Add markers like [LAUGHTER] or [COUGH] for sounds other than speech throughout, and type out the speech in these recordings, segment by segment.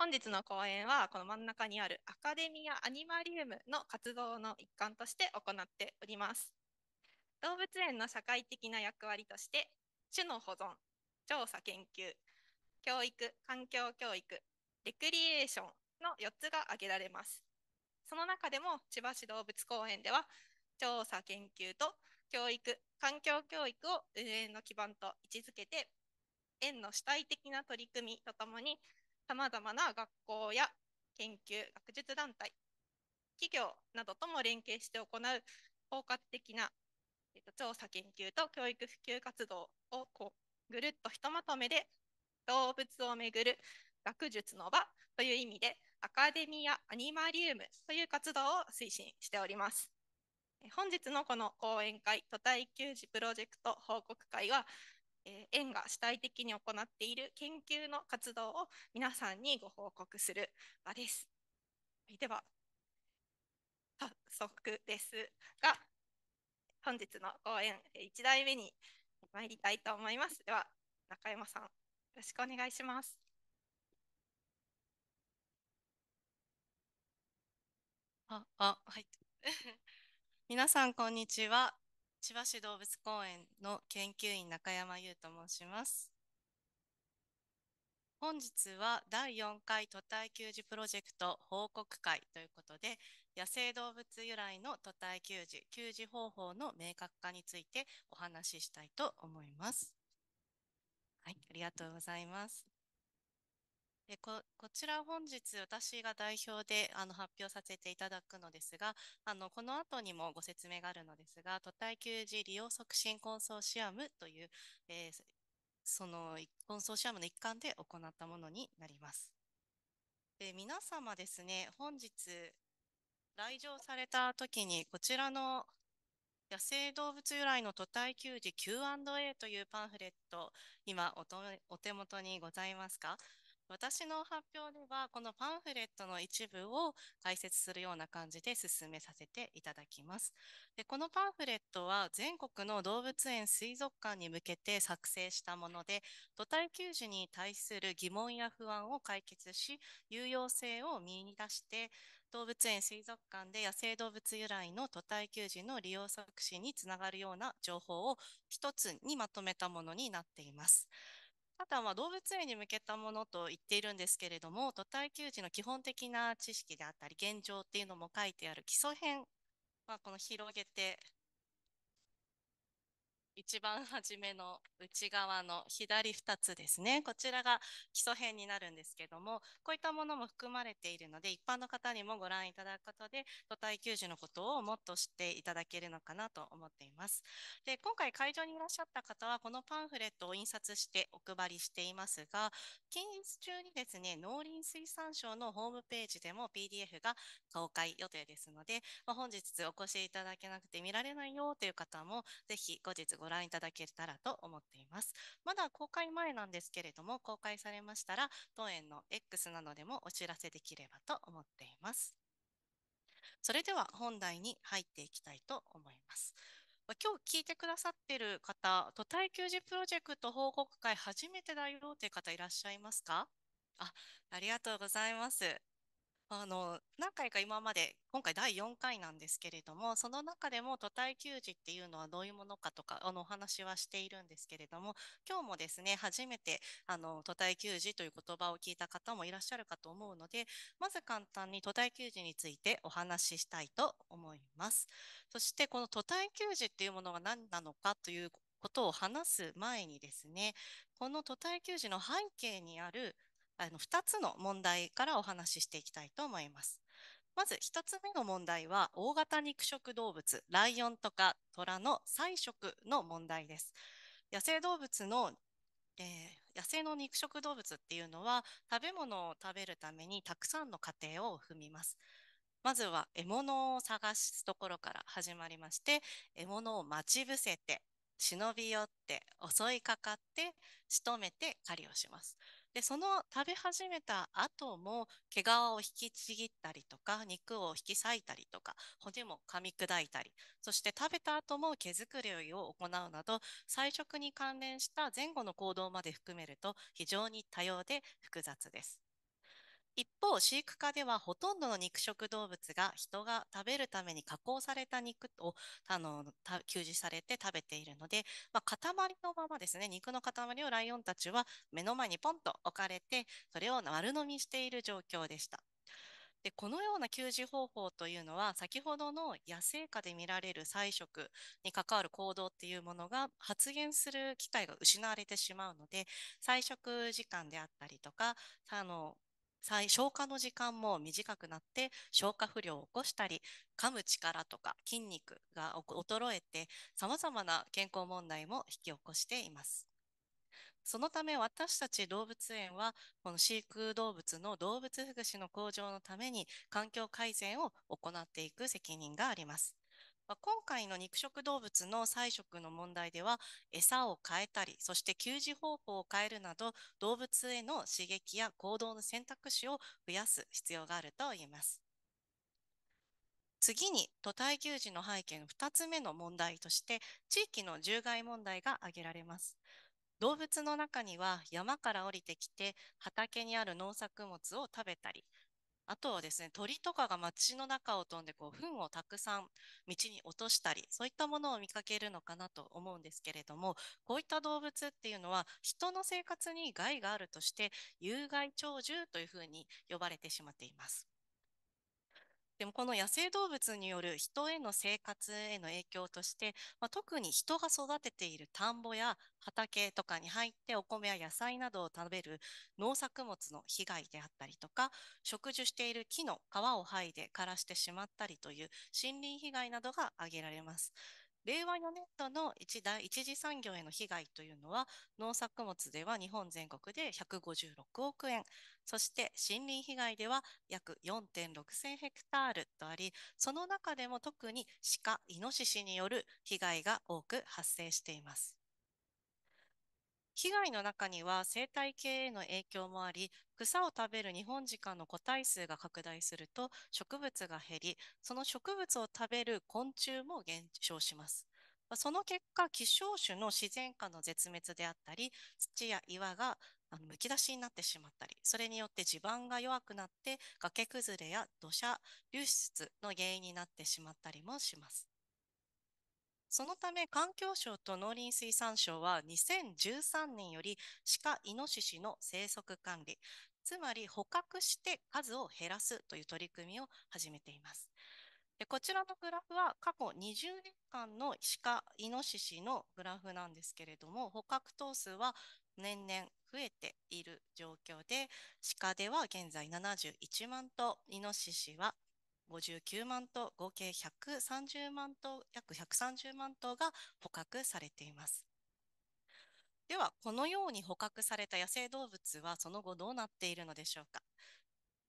本日の講演はこの真ん中にあるアカデミアアニマリウムの活動の一環として行っております。動物園の社会的な役割として種の保存、調査研究、教育、環境教育、レクリエーションの4つが挙げられます。その中でも千葉市動物公園では調査研究と教育、環境教育を運営の基盤と位置づけて園の主体的な取り組みとともにさまざまな学校や研究、学術団体、企業などとも連携して行う包括的な、えー、と調査研究と教育普及活動をこうぐるっとひとまとめで動物をめぐる学術の場という意味でアカデミア・アニマリウムという活動を推進しております。本日のこの講演会、都体給仕プロジェクト報告会は、え園が主体的に行っている研究の活動を皆さんにご報告する場です。では、早速ですが、本日の講演1代目に参りたいと思います。では、中山さん、よろしくお願いします。あ、あ、はい。[LAUGHS] 皆さん、こんにちは。千葉市動物公園の研究員中山優と申します。本日は第4回都体給餌プロジェクト報告会ということで、野生動物由来の都体給餌、給餌方法の明確化についてお話ししたいと思います。はい、ありがとうございます。でここちら本日私が代表であの発表させていただくのですが、あのこの後にもご説明があるのですが、都体給児利用促進コンソーシアムという、えー、そのコンソーシアムの一環で行ったものになります。で皆様ですね、本日来場された時にこちらの野生動物由来の都体給児 Q&A というパンフレット、今お手元にございますか私の発表では、このパンフレットの一部を解説するような感じで進めさせていただきます。でこのパンフレットは、全国の動物園水族館に向けて作成したもので、土体給餌に対する疑問や不安を解決し、有用性を見出して、動物園水族館で野生動物由来の土体給餌の利用促進につながるような情報を一つにまとめたものになっています。あとはまあ動物園に向けたものと言っているんですけれども、と耐久児の基本的な知識であったり、現状っていうのも書いてある基礎編、まあ、この広げて一番初めの内側の左2つですね。こちらが基礎編になるんですけども、こういったものも含まれているので、一般の方にもご覧いただくことで、土体給授のことをもっと知っていただけるのかなと思っています。で、今回会場にいらっしゃった方は、このパンフレットを印刷してお配りしていますが、近日中にですね、農林水産省のホームページでも PDF が公開予定ですので、まあ、本日お越しいただけなくて見られないよという方も、ぜひ後日ごご覧いただけたらと思っています。まだ公開前なんですけれども、公開されましたら、当園の X などでもお知らせできればと思っています。それでは本題に入っていきたいと思います。今日聞いてくださってる方、都体給児プロジェクト報告会初めてだよという方いらっしゃいますかあありがとうございます。あの、何回か今まで、今回第4回なんですけれども、その中でも都体給仕っていうのはどういうものかとか、あの、お話はしているんですけれども、今日もですね、初めて、あの、都体給仕という言葉を聞いた方もいらっしゃるかと思うので、まず簡単に都体給仕についてお話ししたいと思います。そして、この都体給仕っていうものが何なのかということを話す前にですね、この都体給仕の背景にあるあの2つの問題からお話ししていきたいと思います。まず1つ目の問題は、大型肉食動物、ライオンとか虎の採食の問題です。野生動物の、えー、野生の肉食動物っていうのは、食べ物を食べるためにたくさんの過程を踏みます。まずは獲物を探すところから始まりまして、獲物を待ち伏せて、忍び寄って、襲いかかって、仕留めて狩りをします。で、その食べ始めた後も毛皮を引きちぎったりとか、肉を引き裂いたりとか、骨も噛み砕いたり、そして食べた後も毛づくりを行うなど、菜食に関連した前後の行動まで含めると非常に多様で複雑です。一方、飼育下ではほとんどの肉食動物が人が食べるために加工された肉をあの給餌されて食べているので、まあ、塊のままですね、肉の塊をライオンたちは目の前にポンと置かれて、それを丸飲みしている状況でした。で、このような給餌方法というのは、先ほどの野生下で見られる菜食に関わる行動っていうものが発現する機会が失われてしまうので、菜食時間であったりとか、あの、消化の時間も短くなって消化不良を起こしたり噛む力とか筋肉が衰えてさまざまな健康問題も引き起こしています。そのため私たち動物園はこの飼育動物の動物福祉の向上のために環境改善を行っていく責任があります。まあ、今回の肉食動物の菜食の問題では、餌を変えたり、そして給仕方法を変えるなど、動物への刺激や行動の選択肢を増やす必要があると言います。次に、都体給仕の背景の2つ目の問題として、地域の獣害問題が挙げられます。動物の中には山から降りてきて畑にある農作物を食べたりあとはですね、鳥とかが街の中を飛んで、こう、糞をたくさん道に落としたり、そういったものを見かけるのかなと思うんですけれども、こういった動物っていうのは、人の生活に害があるとして、有害鳥獣というふうに呼ばれてしまっています。でもこの野生動物による人への生活への影響として、まあ、特に人が育てている田んぼや畑とかに入ってお米や野菜などを食べる農作物の被害であったりとか、植樹している木の皮を剥いで枯らしてしまったりという森林被害などが挙げられます。令和4年度の一大一次産業への被害というのは、農作物では日本全国で156億円、そして森林被害では約4.6千ヘクタールとあり、その中でも特に鹿、イノシシによる被害が多く発生しています。被害の中には生態系への影響もあり、草を食べる日本時間の個体数が拡大すると植物が減り、その植物を食べる昆虫も減少します。その結果、希少種の自然下の絶滅であったり、土や岩がむき出しになってしまったり、それによって地盤が弱くなって崖崩れや土砂流出の原因になってしまったりもします。そのため環境省と農林水産省は2013年より鹿、イノシシの生息管理、つまり捕獲して数を減らすという取り組みを始めています。でこちらのグラフは過去20年間の鹿、イノシシのグラフなんですけれども、捕獲頭数は年々増えている状況で、鹿では現在71万頭、イノシシは59万頭、合計130万頭、約130万頭が捕獲されています。では、このように捕獲された野生動物はその後どうなっているのでしょうか。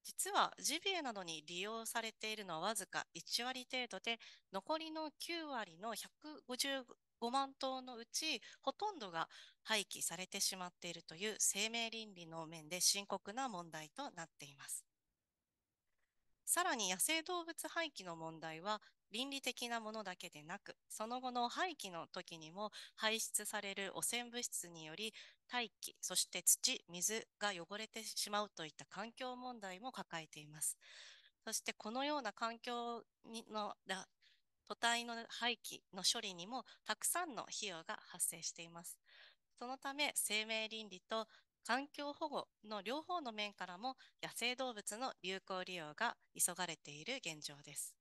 実はジビエなどに利用されているのはわずか1割程度で、残りの9割の155万頭のうち、ほとんどが廃棄されてしまっているという生命倫理の面で深刻な問題となっています。さらに野生動物廃棄の問題は倫理的なものだけでなく、その後の廃棄の時にも排出される汚染物質により大気、そして土、水が汚れてしまうといった環境問題も抱えています。そしてこのような環境の都体の廃棄の処理にもたくさんの費用が発生しています。そのため生命倫理と環境保護の両方の面からも野生動物の有効利用が急がれている現状です。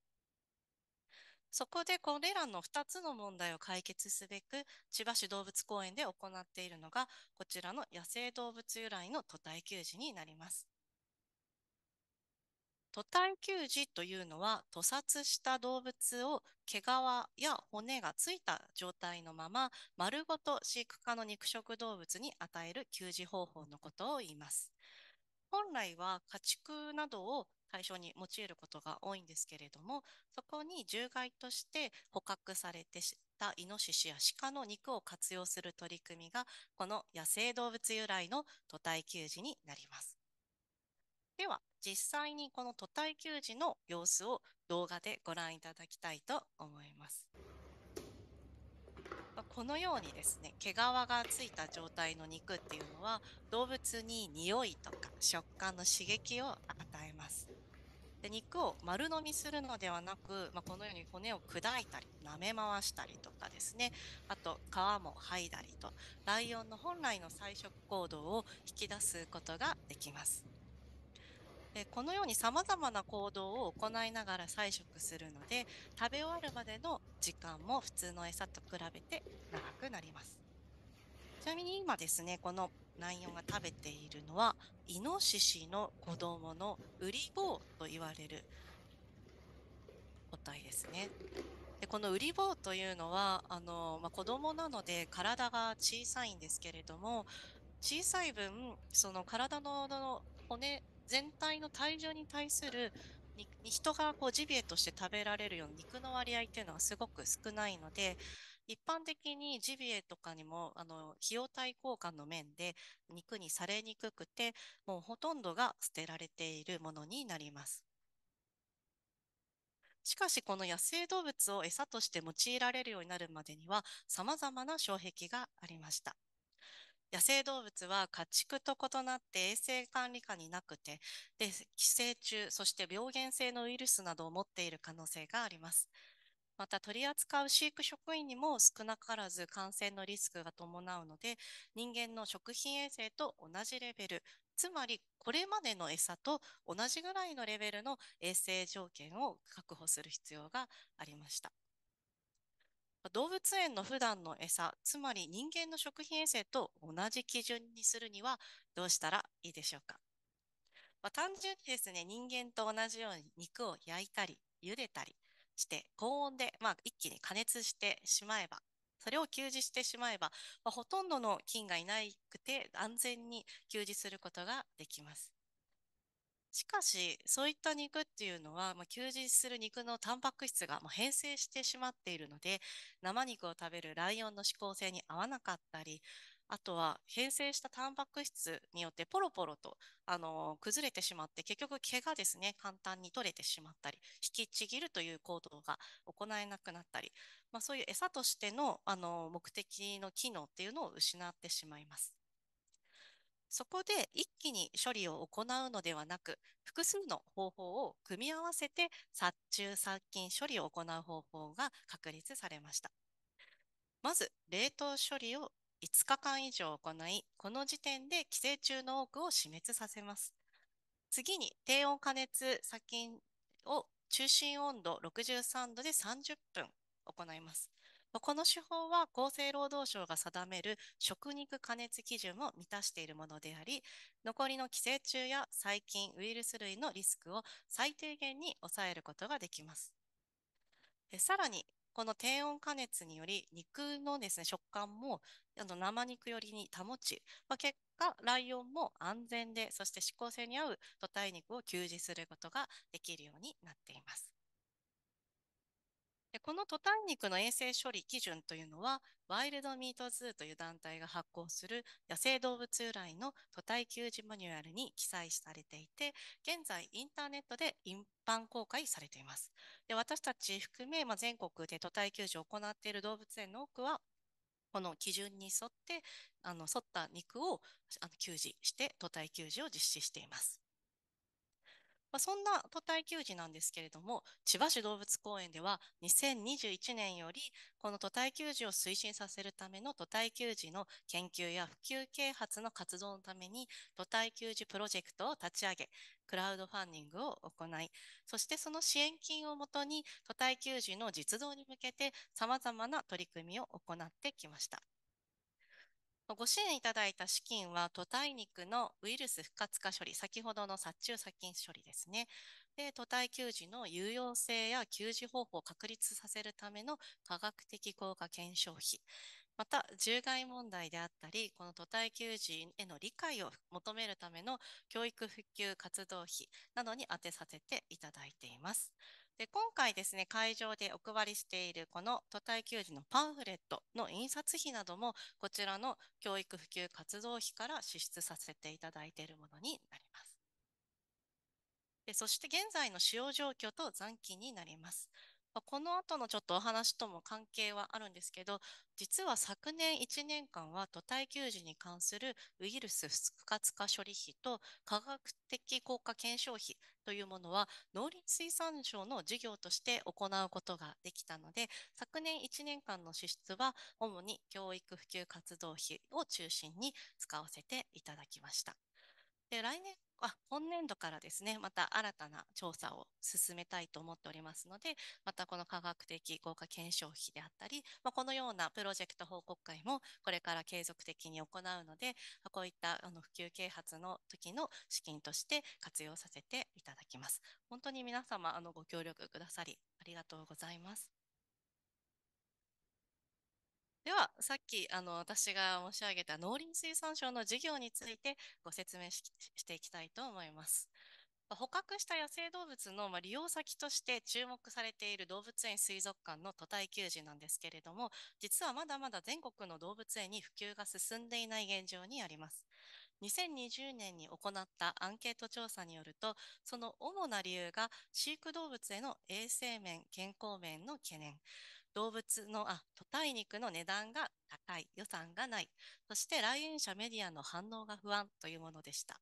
そこでこれらの2つの問題を解決すべく千葉市動物公園で行っているのがこちらの野生動物由来の都体給餌になります。屠体給餌というのは、屠殺した動物を毛皮や骨がついた状態のまま、丸ごと飼育下の肉食動物に与える給餌方法のことを言います。本来は家畜などを対象に用いることが多いんですけれども、そこに獣害として捕獲されてたイノシシや鹿の肉を活用する取り組みが、この野生動物由来の屠体給餌になります。では、実際にこの都体給時の様子を動画でご覧いただきたいと思います。このようにですね毛皮がついた状態の肉っていうのは動物に匂いとか食感の刺激を与えます。で肉を丸飲みするのではなく、まあ、このように骨を砕いたり舐め回したりとかですねあと皮も剥いだりとライオンの本来の採食行動を引き出すことができます。でこのようにさまざまな行動を行いながら採食するので食べ終わるまでの時間も普通の餌と比べて長くなりますちなみに今ですねこのライオンが食べているのはイノシシの子供のウリボウと言われる個体ですねでこのウリボウというのはあの、まあ、子供なので体が小さいんですけれども小さい分その体の骨全体の体重に対する人がこうジビエとして食べられるような肉の割合っていうのはすごく少ないので、一般的にジビエとかにも、あの、費用対効果の面で肉にされにくくて、もうほとんどが捨てられているものになります。しかし、この野生動物を餌として用いられるようになるまでには、様々な障壁がありました。野生動物は家畜と異なって衛生管理下になくて、で、寄生虫、そして病原性のウイルスなどを持っている可能性があります。また取り扱う飼育職員にも少なからず感染のリスクが伴うので、人間の食品衛生と同じレベル、つまりこれまでの餌と同じぐらいのレベルの衛生条件を確保する必要がありました。動物園の普段の餌、つまり人間の食品衛生と同じ基準にするにはどうしたらいいでしょうか。まあ、単純にですね、人間と同じように肉を焼いたり、茹でたりして、高温で、まあ、一気に加熱してしまえば、それを給餌してしまえば、まあ、ほとんどの菌がいなくて安全に給餌することができます。しかし、そういった肉っていうのは、まあ、休日する肉のタンパク質が、まあ、変性してしまっているので、生肉を食べるライオンの指向性に合わなかったり、あとは変性したタンパク質によってポロポロと、あのー、崩れてしまって、結局毛がですね、簡単に取れてしまったり、引きちぎるという行動が行えなくなったり、まあ、そういう餌としての、あのー、目的の機能っていうのを失ってしまいます。そこで一気に処理を行うのではなく、複数の方法を組み合わせて殺虫殺菌処理を行う方法が確立されました。まず、冷凍処理を5日間以上行い、この時点で寄生虫の多くを死滅させます。次に、低温加熱殺菌を中心温度63度で30分行います。この手法は厚生労働省が定める食肉加熱基準を満たしているものであり、残りの寄生虫や細菌、ウイルス類のリスクを最低限に抑えることができます。さらに、この低温加熱により肉のですね、食感もあの生肉よりに保ち、まあ、結果、ライオンも安全で、そして指向性に合う土体肉を給仕することができるようになっています。でこのトタン肉の衛生処理基準というのは、ワイルドミートズーという団体が発行する野生動物由来の都体給仕マニュアルに記載されていて、現在インターネットで一般公開されています。で私たち含め、まあ、全国で都体給仕を行っている動物園の多くは、この基準に沿って、あの沿った肉をあの給仕して、都体給仕を実施しています。まあ、そんな都体給児なんですけれども、千葉市動物公園では2021年より、この都体給児を推進させるための都体給児の研究や普及啓発の活動のために、都体給児プロジェクトを立ち上げ、クラウドファンディングを行い、そしてその支援金をもとに、都体給児の実動に向けて様々な取り組みを行ってきました。ご支援いただいた資金は、都体肉のウイルス不活化処理、先ほどの殺虫殺菌処理ですね。で、ト体給児の有用性や給児方法を確立させるための科学的効果検証費。また、獣害問題であったり、この都体給児への理解を求めるための教育復旧活動費などに充てさせていただいています。で今回ですね、会場でお配りしているこの都体給仕のパンフレットの印刷費なども、こちらの教育普及活動費から支出させていただいているものになります。でそして現在の使用状況と残金になります。この後のちょっとお話とも関係はあるんですけど、実は昨年1年間は都体給時に関するウイルス不活化処理費と科学的効果検証費というものは農林水産省の事業として行うことができたので、昨年1年間の支出は主に教育普及活動費を中心に使わせていただきました。で来年あ本年度からですね、また新たな調査を進めたいと思っておりますので、またこの科学的効果検証費であったり、まあ、このようなプロジェクト報告会もこれから継続的に行うので、こういったあの普及啓発の時の資金として活用させていただきます。本当に皆様あのご協力くださりありがとうございます。では、さっきあの私が申し上げた農林水産省の事業についてご説明していきたいと思います。捕獲した野生動物の、ま利用先として注目されている動物園水族館の都体給餌なんですけれども、実はまだまだ全国の動物園に普及が進んでいない現状にあります。2020年に行ったアンケート調査によると、その主な理由が飼育動物への衛生面、健康面の懸念。動物の、あ、都体肉の値段が高い、予算がない、そして来園者メディアの反応が不安というものでした。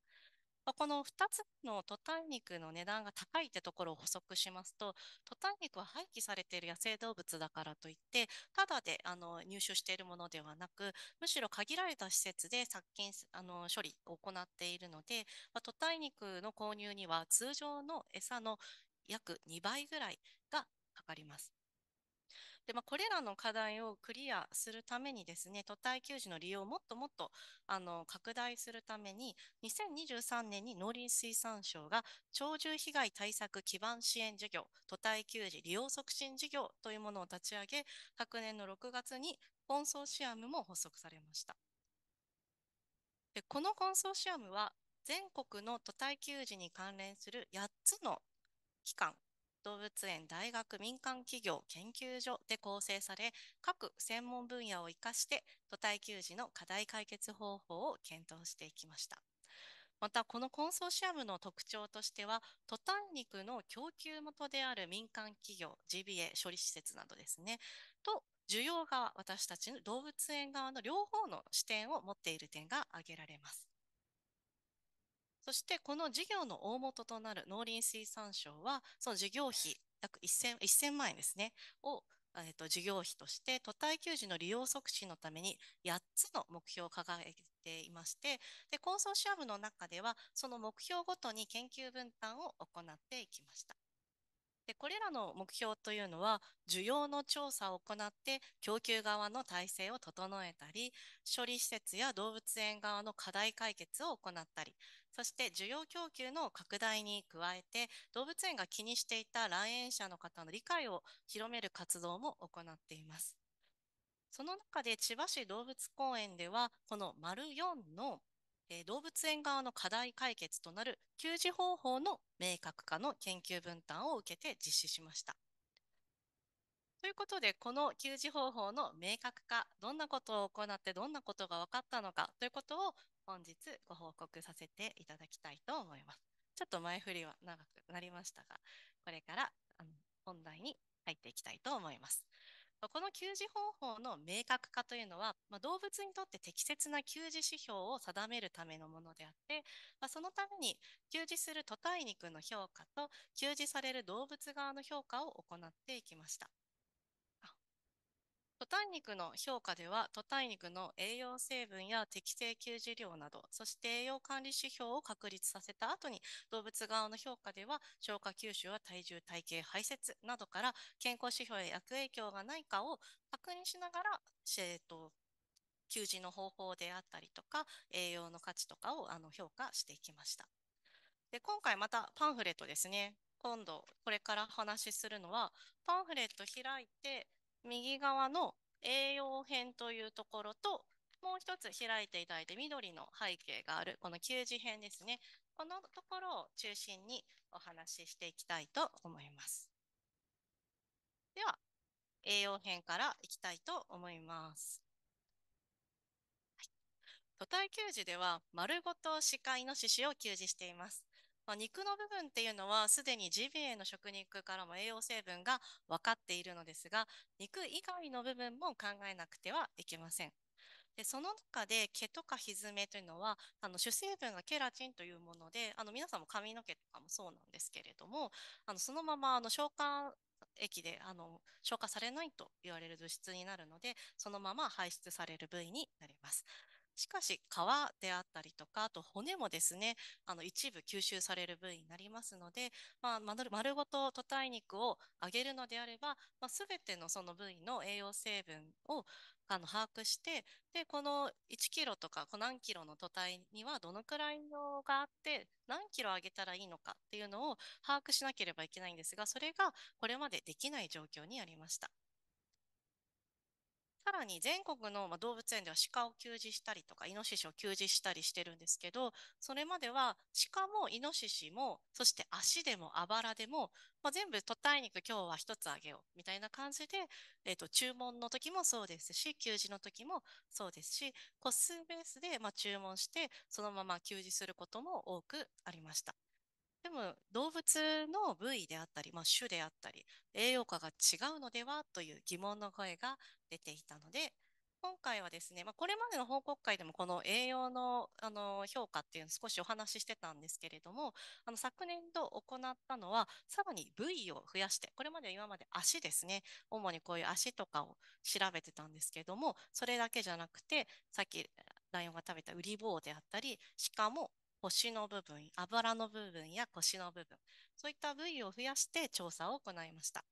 この2つのトタイ肉の値段が高いってところを補足しますと、トタイ肉は廃棄されている野生動物だからといって、ただであの入手しているものではなく、むしろ限られた施設で殺菌あの処理を行っているので、トタイ肉の購入には通常の餌の約2倍ぐらいがかかります。で、まあ、これらの課題をクリアするためにですね、都体給仕の利用をもっともっとあの拡大するために、2023年に農林水産省が鳥獣被害対策基盤支援事業、都体給仕利用促進事業というものを立ち上げ、昨年の6月にコンソーシアムも発足されました。でこのコンソーシアムは、全国の都体給仕に関連する8つの機関動物園、大学、民間企業、研究所で構成され、各専門分野を活かして、都体給児の課題解決方法を検討していきました。また、このコンソーシアムの特徴としては、トタン肉の供給元である民間企業、ジビエ処理施設などですね、と需要側、私たちの動物園側の両方の視点を持っている点が挙げられます。そしてこの事業の大元となる農林水産省は、その事業費約 1000, 1000万円ですね、をえっと、事業費として都体給時の利用促進のために8つの目標を掲げていましてでコンソーシアムの中ではその目標ごとに研究分担を行っていきましたでこれらの目標というのは需要の調査を行って供給側の体制を整えたり処理施設や動物園側の課題解決を行ったりそして需要供給の拡大に加えて、動物園が気にしていた来園者の方の理解を広める活動も行っています。その中で千葉市動物公園では、この丸4のえ動物園側の課題解決となる給仕方法の明確化の研究分担を受けて実施しました。ということで、この給仕方法の明確化、どんなことを行ってどんなことが分かったのかということを本日ご報告させていただきたいと思います。ちょっと前振りは長くなりましたが、これからあの本題に入っていきたいと思います。この給仕方法の明確化というのは、まあ、動物にとって適切な給仕指標を定めるためのものであって、まあ、そのために給仕する屠体肉の評価と給仕される動物側の評価を行っていきました。トタン肉の評価では、トタン肉の栄養成分や適正給餌量など、そして栄養管理指標を確立させた後に、動物側の評価では、消化吸収は体重、体型、排泄などから、健康指標や悪影響がないかを確認しながら、えーと、給餌の方法であったりとか、栄養の価値とかをあの評価していきました。で今回またパンフレットですね。今度これからお話しするのはパンフレット開いて右側の栄養編というところと、もう一つ開いていただいて緑の背景があるこの給仕編ですね。このところを中心にお話ししていきたいと思います。では、栄養編からいきたいと思います。都体給仕では丸ごと歯科医の種子を給仕しています。まあ、肉の部分っていうのはすでにジビエの食肉からも栄養成分が分かっているのですが肉以外の部分も考えなくてはいけません。でその中で毛とかひずめというのはあの主成分がケラチンというものであの皆さんも髪の毛とかもそうなんですけれどもあのそのままあの消化液であの消化されないと言われる物質になるのでそのまま排出される部位になります。しかし、皮であったりとか、あと骨もですね、あの、一部吸収される部位になりますので、まあ、丸ごと屠体肉を揚げるのであれば、まあ、すべてのその部位の栄養成分を、あの、把握して、で、この1キロとか、何キロの屠体にはどのくらいのがあって、何キロ揚げたらいいのかっていうのを把握しなければいけないんですが、それがこれまでできない状況にありました。さらに全国の動物園では鹿を給餌したりとか、イノシシを給餌したりしてるんですけど、それまでは鹿もイノシシも、そして足でもあばらでも、まあ、全部とい肉今日は一つあげようみたいな感じで、えっ、ー、と、注文の時もそうですし、給餌の時もそうですし、個数ベースでま注文して、そのまま給餌することも多くありました。でも動物の部位であったり、まあ、種であったり栄養価が違うのではという疑問の声が出ていたので、今回はですね、まあ、これまでの報告会でもこの栄養のあの評価っていうのを少しお話ししてたんですけれども、あの昨年度行ったのは、さらに部位を増やして、これまでは今まで足ですね、主にこういう足とかを調べてたんですけれども、それだけじゃなくて、さっきライオンが食べたウリ棒であったり、鹿も腰の部分、油の部分や腰の部分、そういった部位を増やして調査を行いました。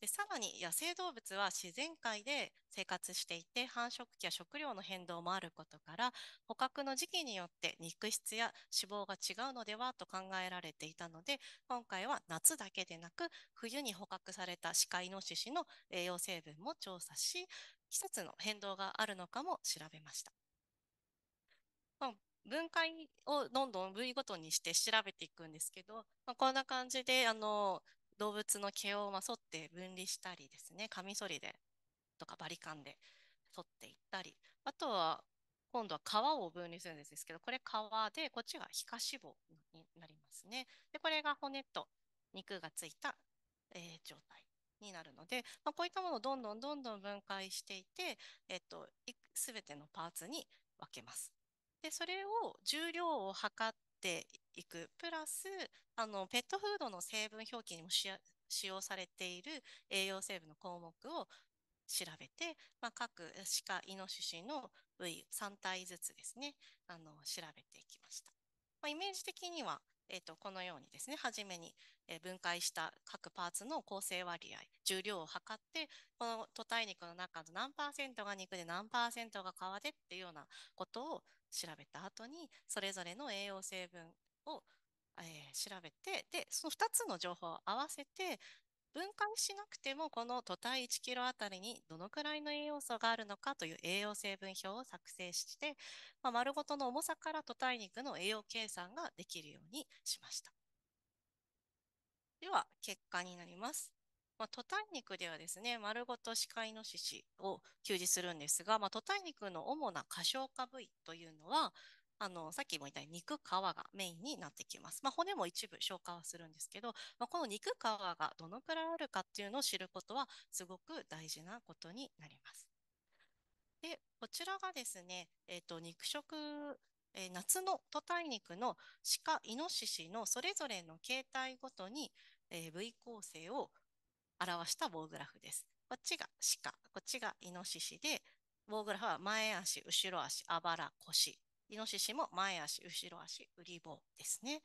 で、さらに野生動物は自然界で生活していて繁殖期や食料の変動もあることから捕獲の時期によって肉質や脂肪が違うのではと考えられていたので今回は夏だけでなく冬に捕獲されたシカイノシシの栄養成分も調査し季節の変動があるのかも調べました。ま分解をどんどん部位ごとにして調べていくんですけど、まあ、こんな感じであの動物の毛をま剃って分離したりですね、カミソリでとかバリカンで剃っていったり、あとは今度は皮を分離するんですけど、これ皮で、こっちが皮下脂肪になりますね。で、これが骨と肉がついた、えー、状態になるので、まあ、こういったものをどんどんどんどん分解していて、えっと、すべてのパーツに分けます。で、それを重量を測っていく。プラス、あの、ペットフードの成分表記にも使用されている栄養成分の項目を調べて、まあ、各鹿、イノシシの部位3体ずつですね、あの、調べていきました。まあ、イメージ的には、えっ、ー、と、このようにですね、初めに、え分解した各パーツの構成割合、重量を測って、この都体肉の中の何パーセントが肉で何パーセントが皮でっていうようなことを調べた後にそれぞれの栄養成分を、えー、調べてでその2つの情報を合わせて分解しなくてもこの都体1キロあたりにどのくらいの栄養素があるのかという栄養成分表を作成して、まあ、丸ごとの重さから都体肉の栄養計算ができるようにしました。では結果になります。まあ、トタン肉ではですね、丸ごと歯科イノシシを給仕するんですが、まあ、トタン肉の主な過消化部位というのは、あの、さっきも言ったように肉、皮がメインになってきます。まあ、骨も一部消化はするんですけど、まあ、この肉、皮がどのくらいあるかっていうのを知ることはすごく大事なことになります。で、こちらがですね、えっ、ー、と、肉食、えー、夏のトタイ肉の鹿、イノシシのそれぞれの形態ごとに、えー、部位構成を表した棒グラフです。こっちが鹿、こっちがイノシシで、棒グラフは前足、後ろ足、あばら、腰。イノシシも前足、後ろ足、売り棒ですね。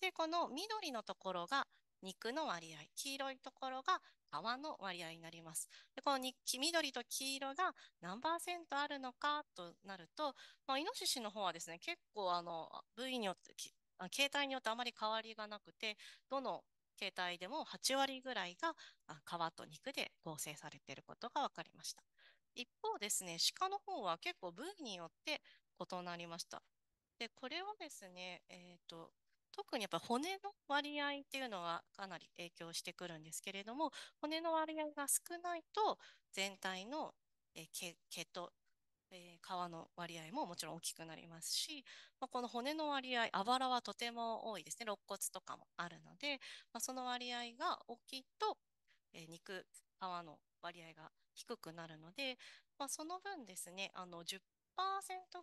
で、この緑のところが肉の割合、黄色いところが皮の割合になります。でこの緑と黄色が何パーセントあるのかとなると、まあ、イノシシの方はですね、結構あの部位によって、形態によってあまり変わりがなくて、どの形態でも8割ぐらいが皮と肉で合成されていることが分かりました。一方ですね、鹿の方は結構部位によって異なりました。で、これはですね、えーと、特にやっぱ骨の割合っていうのはかなり影響してくるんですけれども、骨の割合が少ないと全体のえ毛毛とえー、皮の割合ももちろん大きくなりますし、まあ、この骨の割合、あばらはとても多いですね。肋骨とかもあるので、まあ、その割合が大きいと、えー、肉、皮の割合が低くなるので、まあ、その分ですね、あの10%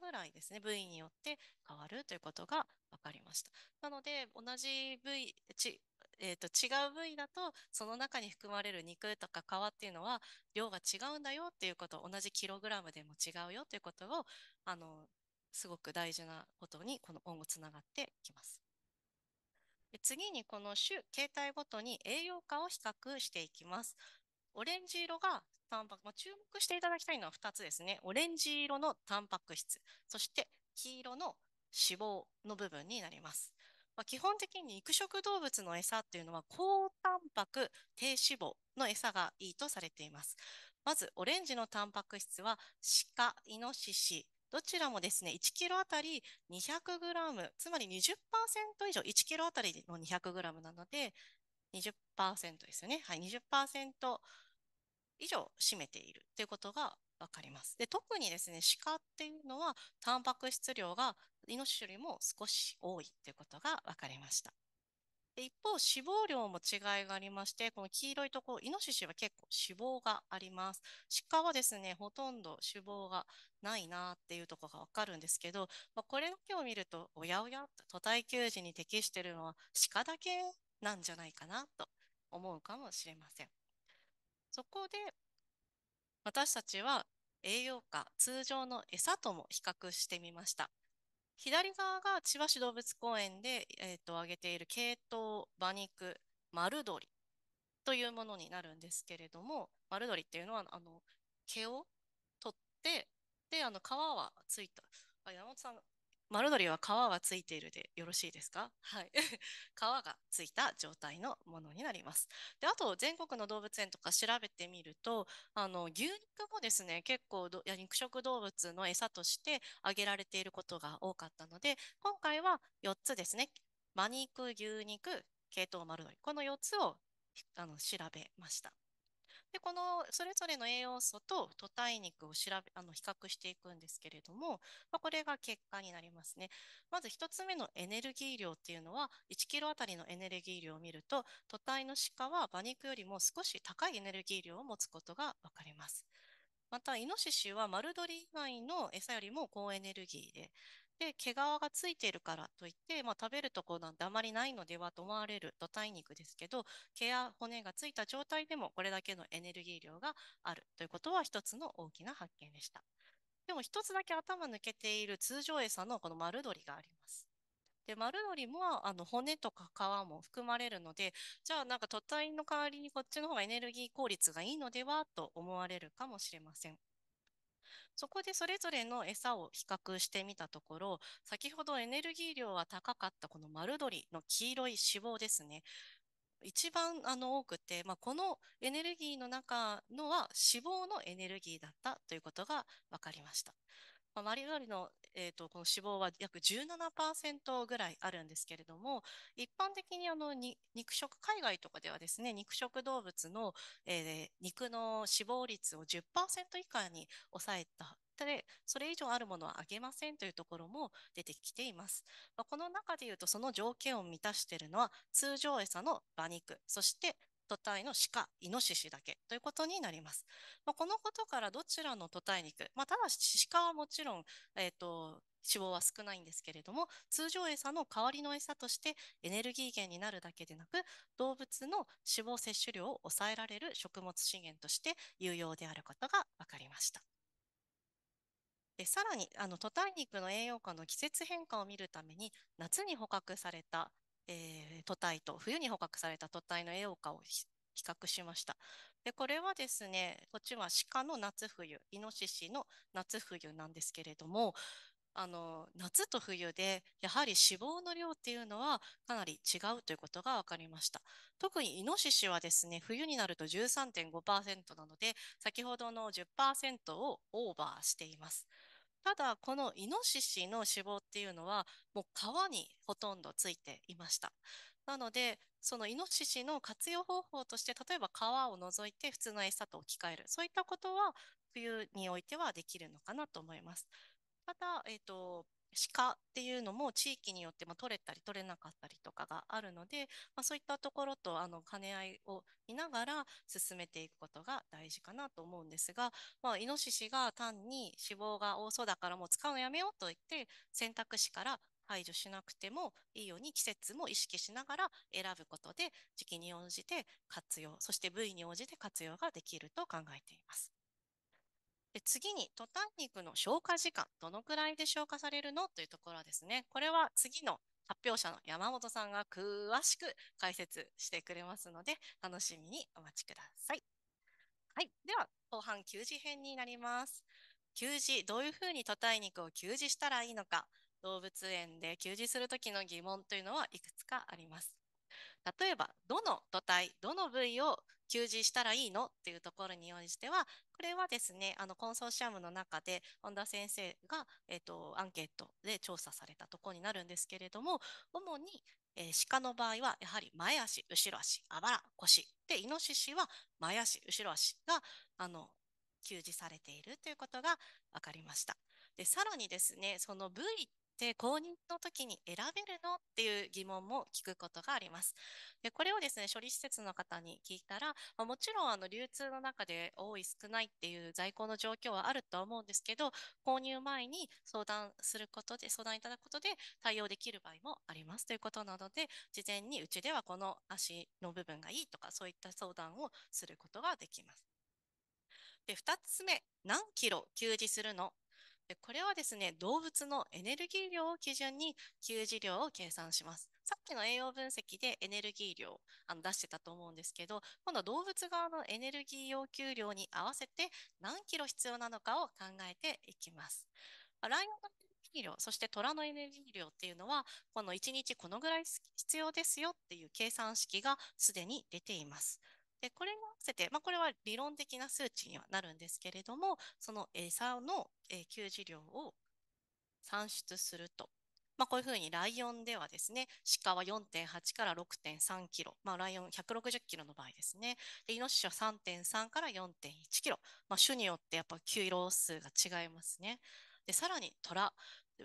ぐらいですね、部位によって変わるということが分かりました。なので、同じ部位、えー、と違う部位だとその中に含まれる肉とか皮っていうのは量が違うんだよっていうこと同じキログラムでも違うよということをあのすごく大事なことにこの今後つながってきます。次にこの種、形態ごとに栄養価を比較していきます。オレンジ色がタンパク、まあ、注目していただきたいのは2つですね。オレンジ色のタンパク質、そして黄色の脂肪の部分になります。まあ、基本的に肉食動物の餌っていうのは高タンパク、低脂肪の餌がいいとされています。まず、オレンジのタンパク質は鹿、イノシシ、どちらもですね、1キロあたり200グラム、つまり20%以上、1キロあたりの200グラムなので、20%ですよね。はい、20%以上占めているということがわかります。で、特にですね、鹿っていうのは、タンパク質量がイノシシよりも少し多いということが分かりました。で一方、脂肪量も違いがありまして、この黄色いところ、イノシシは結構脂肪があります。鹿はですね、ほとんど脂肪がないなっていうところがわかるんですけど、まあ、これだけを見ると、おやおやと都体給時に適しているのは鹿だけなんじゃないかなと思うかもしれません。そこで、私たちは栄養価、通常の餌とも比較してみました。左側が千葉市動物公園で、えーと、挙げている系統馬肉丸鶏というものになるんですけれども丸鶏っていうのはあの毛を取ってであの皮はついたあ山本さん丸鶏は皮がついているでよろしいですかはい。皮 [LAUGHS] がついた状態のものになります。で、あと全国の動物園とか調べてみると、あの、牛肉もですね、結構ど肉食動物の餌として挙げられていることが多かったので、今回は4つですね。馬肉、牛肉、系統丸鶏。この4つをあの調べました。で、このそれぞれの栄養素と土体肉を調べ、あの、比較していくんですけれども、まあ、これが結果になりますね。まず1つ目のエネルギー量っていうのは、1キロあたりのエネルギー量を見ると、土体の鹿は馬肉よりも少し高いエネルギー量を持つことがわかります。また、イノシシは丸鶏以外の餌よりも高エネルギーで、で、毛皮がついているからといって、まあ、食べるとこなんてあまりないのではと思われる土体肉ですけど、毛や骨がついた状態でもこれだけのエネルギー量があるということは一つの大きな発見でした。でも一つだけ頭抜けている通常餌のこの丸鶏があります。で、丸鶏もあの骨とか皮も含まれるので、じゃあなんか土体の代わりにこっちの方がエネルギー効率がいいのではと思われるかもしれません。そこでそれぞれの餌を比較してみたところ、先ほどエネルギー量は高かったこの丸鶏の黄色い脂肪ですね。一番あの多くて、まあ、このエネルギーの中のは脂肪のエネルギーだったということが分かりました。まあ、マリウアリの、えーと、この脂肪は約17%ぐらいあるんですけれども、一般的にあのに肉食、海外とかではですね、肉食動物の、えー、肉の死亡率を10%以下に抑えたで、それ以上あるものはあげませんというところも出てきています。まあ、この中でいうと、その条件を満たしているのは、通常餌の馬肉、そして都体の鹿、イノシシだけということになります。まあ、このことからどちらの都体肉、まあ、ただし鹿はもちろん、えっ、ー、と、脂肪は少ないんですけれども、通常餌の代わりの餌としてエネルギー源になるだけでなく、動物の脂肪摂取量を抑えられる食物資源として有用であることが分かりました。でさらに、あの、トタイ肉の栄養価の季節変化を見るために、夏に捕獲されたえー、都体と冬に捕獲された都体の栄養価を比較しました。で、これはですね、こっちは鹿の夏冬、イノシシの夏冬なんですけれども、あの夏と冬でやはり脂肪の量っていうのはかなり違うということが分かりました特にイノシシはですね冬になると13.5%なので先ほどの10%をオーバーしていますただ、このイノシシの脂肪っていうのは、もう皮にほとんどついていました。なので、そのイノシシの活用方法として、例えば皮を除いて普通の餌と置き換える。そういったことは、冬においてはできるのかなと思います。ただ、えっ、ー、と、鹿っていうのも地域によっても取れたり取れなかったりとかがあるので、まあ、そういったところとあの兼ね合いを見ながら進めていくことが大事かなと思うんですが、まあ、イノシシが単に脂肪が多そうだからもう使うのやめようと言って選択肢から排除しなくてもいいように季節も意識しながら選ぶことで時期に応じて活用そして部位に応じて活用ができると考えています。で次に、トタン肉の消化時間、どのくらいで消化されるのというところですね。これは次の発表者の山本さんが詳しく解説してくれますので、楽しみにお待ちください。はい。では、後半給餌編になります。給餌、どういうふうにトタン肉を給仕したらいいのか、動物園で給仕するときの疑問というのはいくつかあります。例えば、どの土体、どの部位を給仕したらいいのっていうところに応じては、これはですね、あのコンソーシアムの中で本田先生が、えっと、アンケートで調査されたところになるんですけれども、主に、えー、鹿の場合はやはり前足、後ろ足、あばら、腰。で、イノシシは前足、後ろ足が、あの、給仕されているということが分かりました。で、さらにですね、その部位っで、公認の時に選べるのっていう疑問も聞くことがあります。で、これをですね、処理施設の方に聞いたら、まあ、もちろんあの流通の中で多い少ないっていう在庫の状況はあるとは思うんですけど、購入前に相談することで、相談いただくことで対応できる場合もありますということなので、事前にうちではこの足の部分がいいとか、そういった相談をすることができます。で、2つ目、何キロ給仕するのでこれはですね、動物のエネルギー量を基準に給餌量を計算します。さっきの栄養分析でエネルギー量あの出してたと思うんですけど、今度は動物側のエネルギー要求量に合わせて何キロ必要なのかを考えていきます。ライオンのエネルギー量、そして虎のエネルギー量っていうのは、この1日このぐらい必要ですよっていう計算式がすでに出ています。で、これに合わせて、まあ、これは理論的な数値にはなるんですけれども、その餌の給餌量を算出すると。まあ、こういうふうにライオンではですね、鹿は4.8から6.3キロ、まあ、ライオン160キロの場合ですね、でイノシシは3.3から4.1キロ、まあ、種によってやっぱ給料数が違いますね。でさらに虎。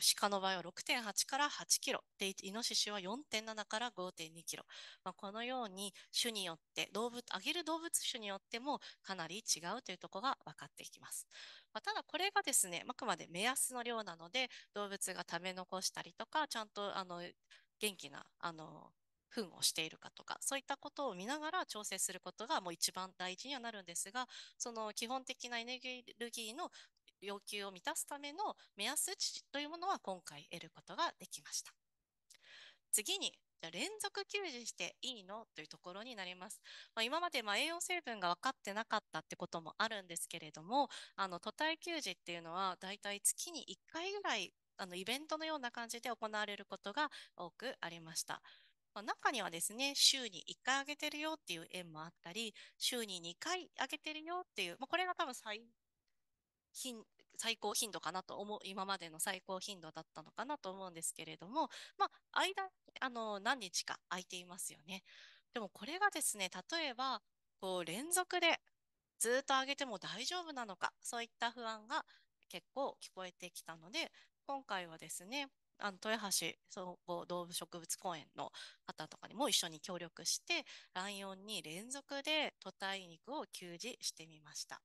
鹿の場合は6.8から8キロでイノシシは4.7から5.2キロ、まあ、このように種によって動物あげる動物種によってもかなり違うというとこが分かっていきます、まあ、ただこれがですねあくまで目安の量なので動物が食べ残したりとかちゃんとあの元気なあの糞をしているかとかそういったことを見ながら調整することがもう一番大事にはなるんですがその基本的なエネルギーの要求を満たすための目安値というものは今回得ることができました。次に、じゃ連続給仕していいのというところになります。まあ、今までま栄養成分が分かってなかったってこともあるんですけれども、あの、都体給仕っていうのはだいたい月に1回ぐらいあのイベントのような感じで行われることが多くありました。まあ、中にはですね、週に1回あげてるよっていう縁もあったり、週に2回あげてるよっていう、まあ、これが多分最最高頻度かなと思う、今までの最高頻度だったのかなと思うんですけれども、まあ、間、あの、何日か空いていますよね。でもこれがですね、例えば、こう、連続でずっと上げても大丈夫なのか、そういった不安が結構聞こえてきたので、今回はですね、あの豊橋総合動物植物公園の方とかにも一緒に協力して、ライオンに連続で屠体肉を給仕してみました。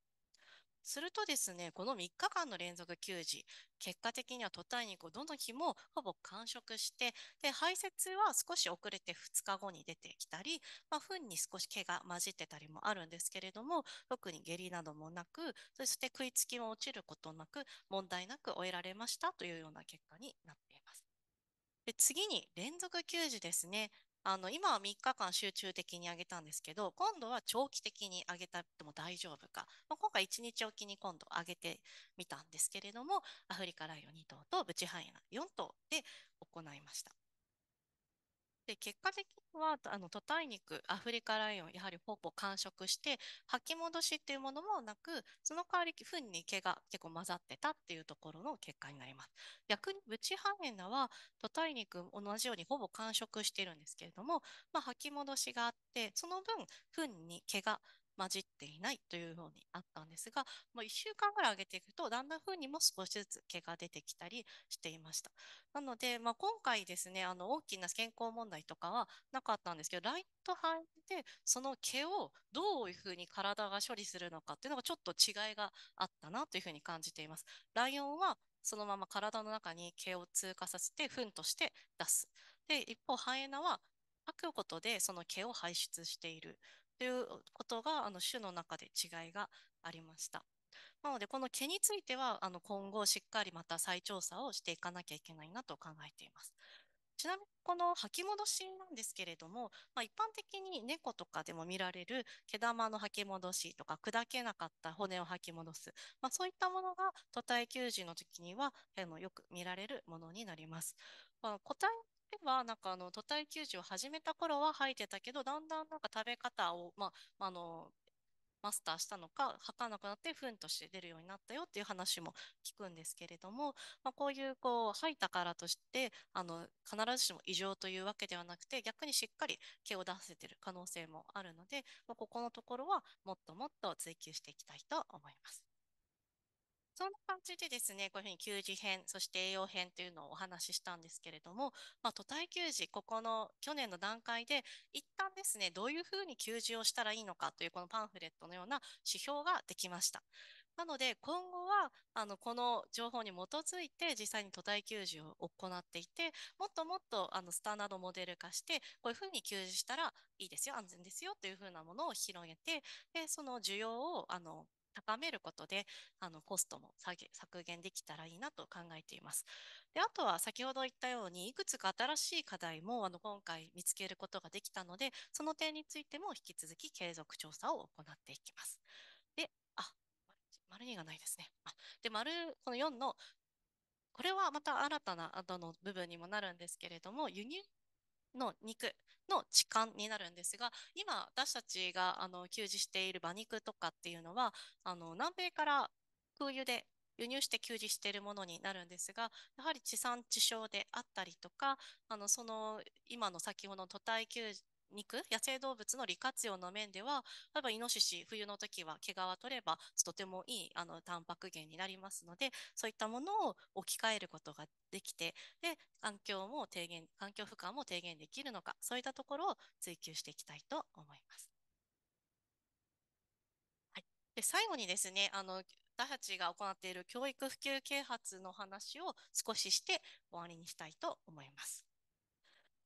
するとですね、この3日間の連続給仕、結果的には途端にこうどの日もほぼ完食して、で、排泄は少し遅れて2日後に出てきたり、まあ、糞に少し毛が混じってたりもあるんですけれども、特に下痢などもなく、そして食いつきも落ちることなく、問題なく終えられましたというような結果になっています。で次に連続給仕ですね。あの、今は3日間集中的に上げたんですけど、今度は長期的に上げたっても大丈夫か。まあ、今回1日おきに今度上げてみたんですけれども、アフリカライオン2頭とブチハイナ4頭で行いました。で、結果的には、あの、トタイ肉、アフリカライオン、やはりほぼ完食して、吐き戻しっていうものもなく、その代わり、糞に毛が結構混ざってたっていうところの結果になります。逆に、ブチハゲナは、トタイ肉、同じようにほぼ完食してるんですけれども、まあ、吐き戻しがあって、その分、糞に毛が混じっていないというようにあったんですが、もう1週間ぐらい上げていくと、だんだん風にも少しずつ毛が出てきたりしていました。なので、まあ、今回ですね、あの大きな健康問題とかはなかったんですけど、ライトと肺でその毛をどういうふうに体が処理するのかっていうのがちょっと違いがあったなというふうに感じています。ライオンはそのまま体の中に毛を通過させて糞として出す。で、一方、ハイエナは吐くことでその毛を排出している。ということが、あの、種の中で違いがありました。なので、この毛については、あの、今後しっかりまた再調査をしていかなきゃいけないなと考えています。ちなみに、この吐き戻しなんですけれども、まあ、一般的に猫とかでも見られる毛玉の吐き戻しとか、砕けなかった骨を吐き戻す、まあ、そういったものが、都体給餌の時には、あのよく見られるものになります。まあ、個体では、なんかあの、都体給仕を始めた頃は吐いてたけど、だんだんなんか食べ方を、まあ、あの、マスターしたのか、吐かなくなって、ふんとして出るようになったよっていう話も聞くんですけれども、まあ、こういう、こう、吐いたからとして、あの、必ずしも異常というわけではなくて、逆にしっかり毛を出せてる可能性もあるので、まあ、ここのところは、もっともっと追求していきたいと思います。そんな感じでですね、こういうふうに給仕編、そして栄養編というのをお話ししたんですけれども、まあ、都体給仕、ここの去年の段階で、一旦ですね、どういうふうに給仕をしたらいいのかという、このパンフレットのような指標ができました。なので、今後は、あの、この情報に基づいて、実際に都体給仕を行っていて、もっともっと、あの、スターなどモデル化して、こういうふうに給仕したらいいですよ、安全ですよ、というふうなものを広げて、で、その需要を、あの、高めることで、あのコストも下げ削減できたらいいなと考えています。で、あとは先ほど言ったように、いくつか新しい課題もあの今回見つけることができたので、その点についても引き続き継続調査を行っていきます。で、あ、丸2がないですね。あで、丸、この4のこれはまた新たなあの部分にもなるんですけれども、輸入の肉の痴漢になるんですが今私たちがあの給仕している馬肉とかっていうのはあの南米から空輸で輸入して給仕しているものになるんですがやはり地産地消であったりとかあのその今の先ほどの都体給肉、野生動物の利活用の面では、例えばイノシシ、冬の時は毛皮取ればとてもいいあのタンパク源になりますので、そういったものを置き換えることができて、で、環境も低減、環境負荷も低減できるのか、そういったところを追求していきたいと思います。はい。で、最後にですね、あの、私たちが行っている教育普及啓発の話を少しして終わりにしたいと思います。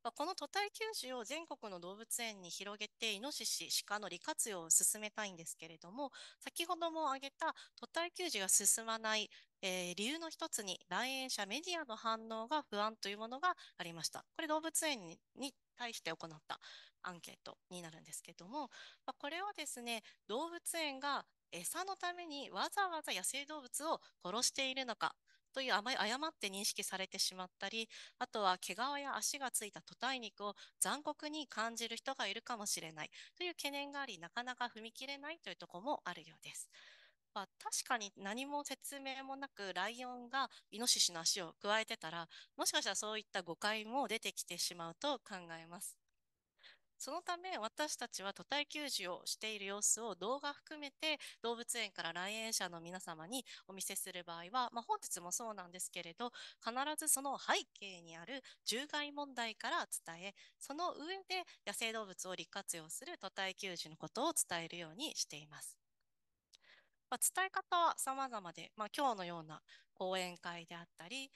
まこのト体給止を全国の動物園に広げて、イノシシ、シカの利活用を進めたいんですけれども、先ほども挙げたト体給止が進まない、えー、理由の一つに、来園者メディアの反応が不安というものがありました。これ動物園に対して行ったアンケートになるんですけども、まあ、これはですね、動物園が餌のためにわざわざ野生動物を殺しているのかという誤って認識されてしまったり、あとは毛皮や足がついた途端肉を残酷に感じる人がいるかもしれないという懸念があり、なかなか踏み切れないというところもあるようです。まあ、確かに何も説明もなくライオンがイノシシの足を加えてたらもしかしたらそういった誤解も出てきてしまうと考えます。そのため私たちは都体給仕をしている様子を動画含めて動物園から来園者の皆様にお見せする場合は、まあ、本日もそうなんですけれど必ずその背景にある獣害問題から伝えその上で野生動物を利活用する都体給仕のことを伝えるようにしています。まあ、伝え方は様々で、まあ、今日のような講演会であったり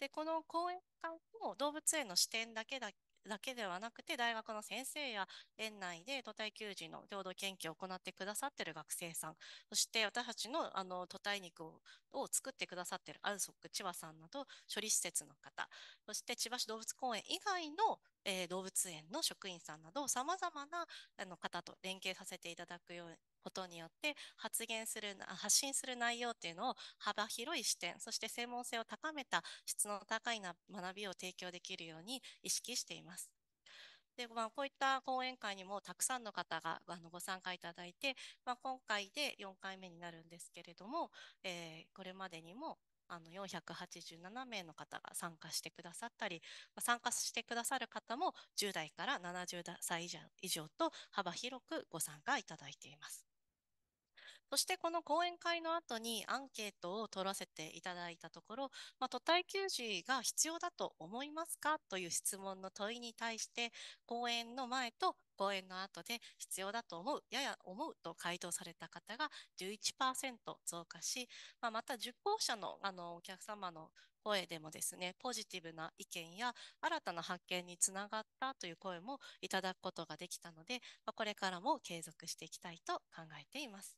でこの講演会も動物園の視点だけだだけではなくて、大学の先生や園内で都体給児の領土研究を行ってくださっている学生さん、そして私たちのあの都体肉をを作ってくださっているアウソック千葉さんなど処理施設の方、そして千葉市動物公園以外の、えー、動物園の職員さんなど、さまざまなあの方と連携させていただくようことによって発言する発信する内容っていうのを幅広い視点そして専門性を高めた質の高いな学びを提供できるように意識しています。でまあ、こういった講演会にもたくさんの方があのご参加いただいて、まあ、今回で4回目になるんですけれども、えー、これまでにもあの487名の方が参加してくださったり、ま参加してくださる方も10代から70歳以上と幅広くご参加いただいています。そしてこの講演会の後にアンケートを取らせていただいたところ、まあ、都体給仕が必要だと思いますかという質問の問いに対して、講演の前と講演の後で必要だと思う、やや思うと回答された方が11%増加し、まあ、また受講者のあのお客様の声でもですね、ポジティブな意見や新たな発見につながったという声もいただくことができたので、まあ、これからも継続していきたいと考えています。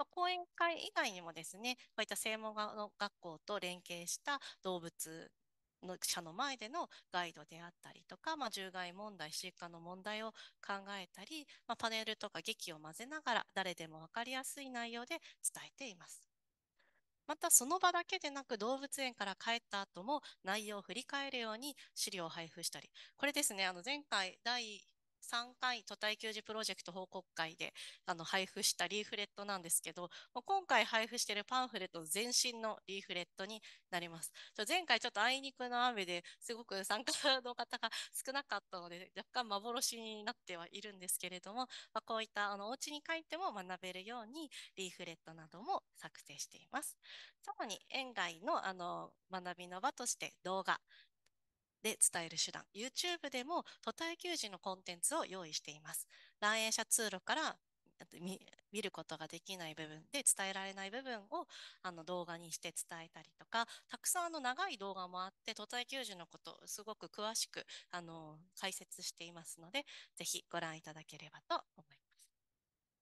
ま講演会以外にもですね、こういった専門学校と連携した動物の者の前でのガイドであったりとか、まあ、獣害問題、飼育家の問題を考えたり、まあ、パネルとか劇を混ぜながら誰でも分かりやすい内容で伝えています。またその場だけでなく動物園から帰った後も内容を振り返るように資料を配布したり、これですね、あの前回第3回都体給仕プロジェクト報告会であの配布したリーフレットなんですけど、今回配布しているパンフレット全身のリーフレットになります。前回ちょっとあいにくの雨ですごく参加の方が少なかったので、若干幻になってはいるんですけれども、まあ、こういったあのお家に帰っても学べるようにリーフレットなども作成しています。さらに、園外のあの学びの場として動画、で伝える手段、YouTube でも都体給時のコンテンツを用意しています。来園者通路から見ることができない部分で伝えられない部分をあの動画にして伝えたりとか、たくさんあの長い動画もあって、都体給時のことをすごく詳しくあの解説していますので、ぜひご覧いただければと思います。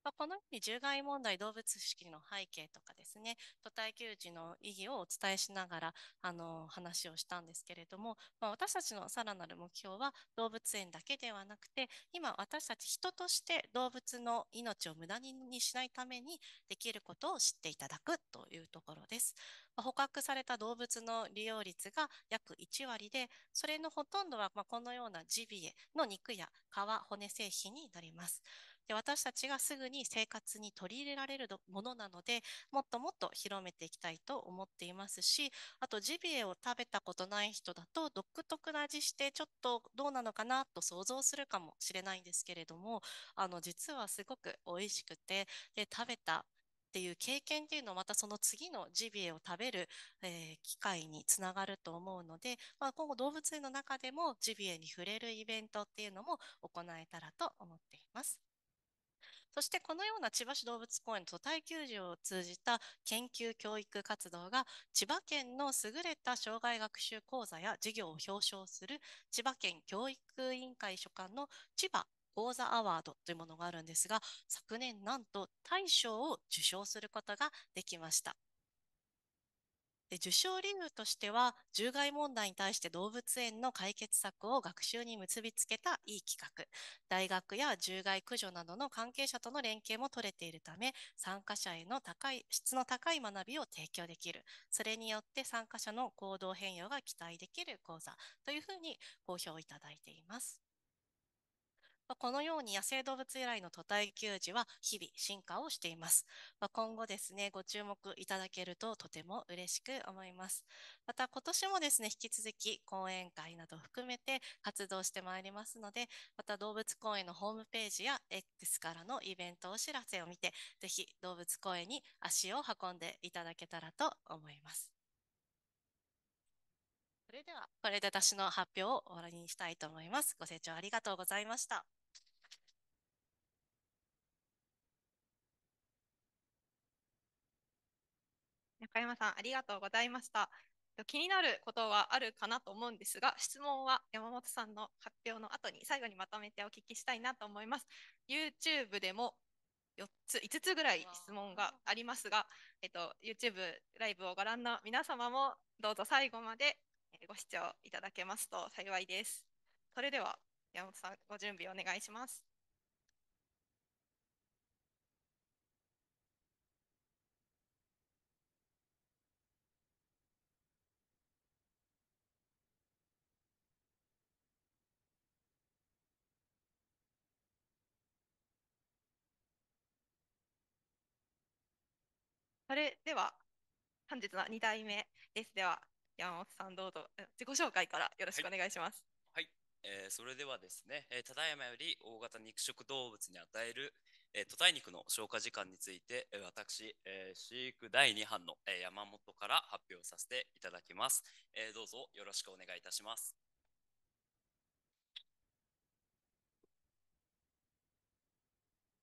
まあ、このように獣害問題、動物式の背景とかですね、都体給児の意義をお伝えしながら、あの、話をしたんですけれども、まあ、私たちのさらなる目標は動物園だけではなくて、今私たち人として動物の命を無駄にしないためにできることを知っていただくというところです。まあ、捕獲された動物の利用率が約1割で、それのほとんどは、まこのようなジビエの肉や皮、骨製品になります。で私たちがすぐに生活に取り入れられるものなのでもっともっと広めていきたいと思っていますしあとジビエを食べたことない人だと独特な味してちょっとどうなのかなと想像するかもしれないんですけれどもあの実はすごく美味しくてで食べたっていう経験っていうのをまたその次のジビエを食べる、えー、機会につながると思うので、まあ、今後動物園の中でもジビエに触れるイベントっていうのも行えたらと思っています。そしてこのような千葉市動物公園の都体給児を通じた研究教育活動が千葉県の優れた障害学習講座や授業を表彰する千葉県教育委員会所管の千葉講座アワードというものがあるんですが昨年なんと大賞を受賞することができました。で受賞理由としては、獣害問題に対して動物園の解決策を学習に結びつけたいい企画、大学や獣害駆除などの関係者との連携も取れているため、参加者への高い、質の高い学びを提供できる。それによって参加者の行動変容が期待できる講座というふうに公表いただいています。このように野生動物由来の都体給児は日々進化をしています。まあ、今後ですね、ご注目いただけるととても嬉しく思います。また今年もですね、引き続き講演会など含めて活動してまいりますので、また動物公園のホームページや X からのイベントお知らせを見て、ぜひ動物公園に足を運んでいただけたらと思います。それでは、これで私の発表を終わりにしたいと思います。ご清聴ありがとうございました。中山さん、ありがとうございました。気になることはあるかなと思うんですが、質問は山本さんの発表の後に最後にまとめてお聞きしたいなと思います。YouTube でも4つ、5つぐらい質問がありますが、えっと、YouTube ライブをご覧の皆様もどうぞ最後までご視聴いただけますと幸いです。それでは山本さん、ご準備お願いします。それでは本日の2代目です。では山本さんどうぞ自己紹介からよろしくお願いします。はい、はい、えー、それではですね、えー、ただいまより大型肉食動物に与える、えー、都体肉の消化時間について私、えー、飼育第2班の、えー、山本から発表させていただきます、えー。どうぞよろしくお願いいたします。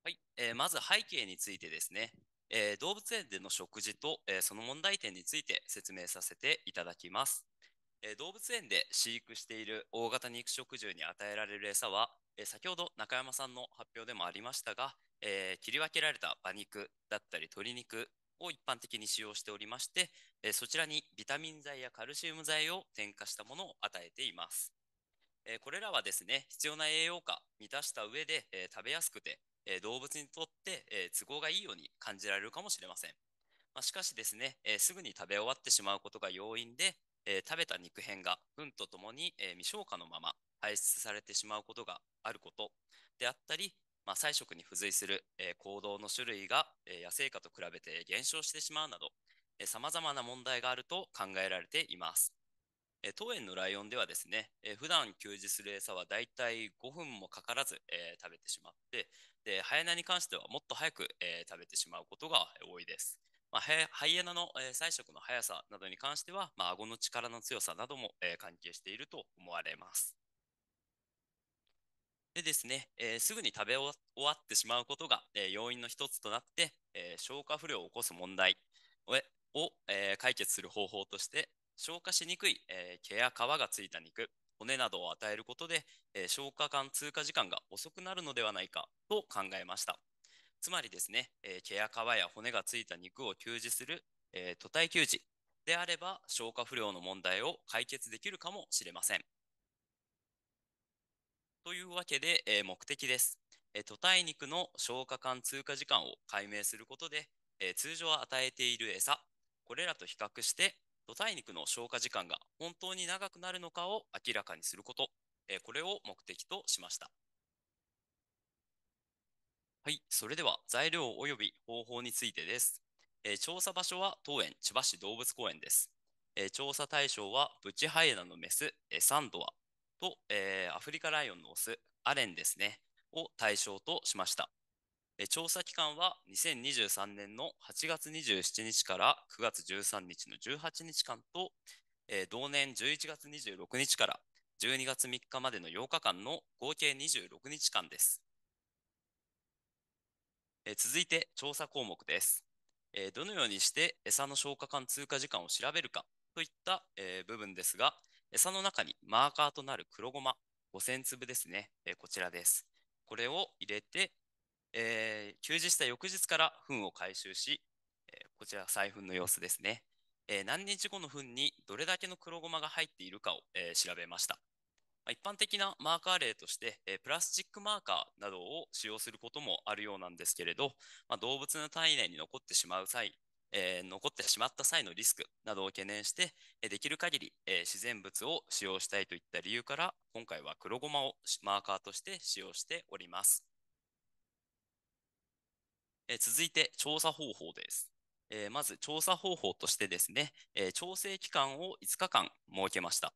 はい、えー、まず背景についてですね、えー、動物園での食事と、えー、その問題点について説明させていただきます。えー、動物園で飼育している大型肉食獣に与えられる餌は、え先ほど中山さんの発表でもありましたが、え切り分けられた馬肉だったり鶏肉を一般的に使用しておりまして、えそちらにビタミン剤やカルシウム剤を添加したものを与えています。えこれらはですね、必要な栄養価満たした上で、え食べやすくて、え動物にとって、え都合がいいように感じられるかもしれません。まあ、しかしですね、えすぐに食べ終わってしまうことが要因で、え食べた肉片が糞とともに、え未消化のまま排出されてしまうことがあることであったり、まあ、食に付随する、え行動の種類が、え野生化と比べて減少してしまうなど、さまざまな問題があると考えられています。え当園のライオンではですね、え普段給仕する餌はだいたい5分もかからず、え食べてしまってで、ハイエナに関してはもっと早く、え食べてしまうことが多いです。まあ、ハイエナの、え採食の速さなどに関しては、まあ顎の力の強さなども、え関係していると思われます。でですね、えー、すぐに食べ終わってしまうことが、えー、要因の一つとなって、えー、消化不良を起こす問題を、え解決する方法として、消化しにくい、えー、毛や皮がついた肉、骨などを与えることで、えー、消化管通過時間が遅くなるのではないかと考えました。つまりですね、えー、毛や皮や骨がついた肉を給仕する、えー、都体給仕であれば消化不良の問題を解決できるかもしれません。というわけで、えー、目的です。えー、都体肉の消化管通過時間を解明することで、えー、通常与えている餌、これらと比較して土体肉の消化時間が本当に長くなるのかを明らかにすること、えこれを目的としました。はい、それでは材料及び方法についてです。え調査場所は当園千葉市動物公園です。え調査対象はブチハイエナのメス、えサンドアと、えアフリカライオンのオス、アレンですね、を対象としました。調査期間は2023年の8月27日から9月13日の18日間と、えー、同年11月26日から12月3日までの8日間の合計26日間です。えー、続いて調査項目です、えー。どのようにして餌の消化管通過時間を調べるかといった、えー、部分ですが、餌の中にマーカーとなる黒ごま5000粒ですね、えー、こちらです。これを入れて、えー、給した翌日から糞を回収し、えー、こちら再糞の様子ですね、えー、何日後の糞にどれだけの黒ごまが入っているかを、えー、調べました。まあ、一般的なマーカー例として、えー、プラスチックマーカーなどを使用することもあるようなんですけれど、まあ、動物の体内に残ってしまう際、えー、残ってしまった際のリスクなどを懸念して、えー、できる限り、えー、自然物を使用したいといった理由から、今回は黒ごまをマーカーとして使用しております。え続いて調査方法です。えまず調査方法としてですね、え調整期間を5日間設けました。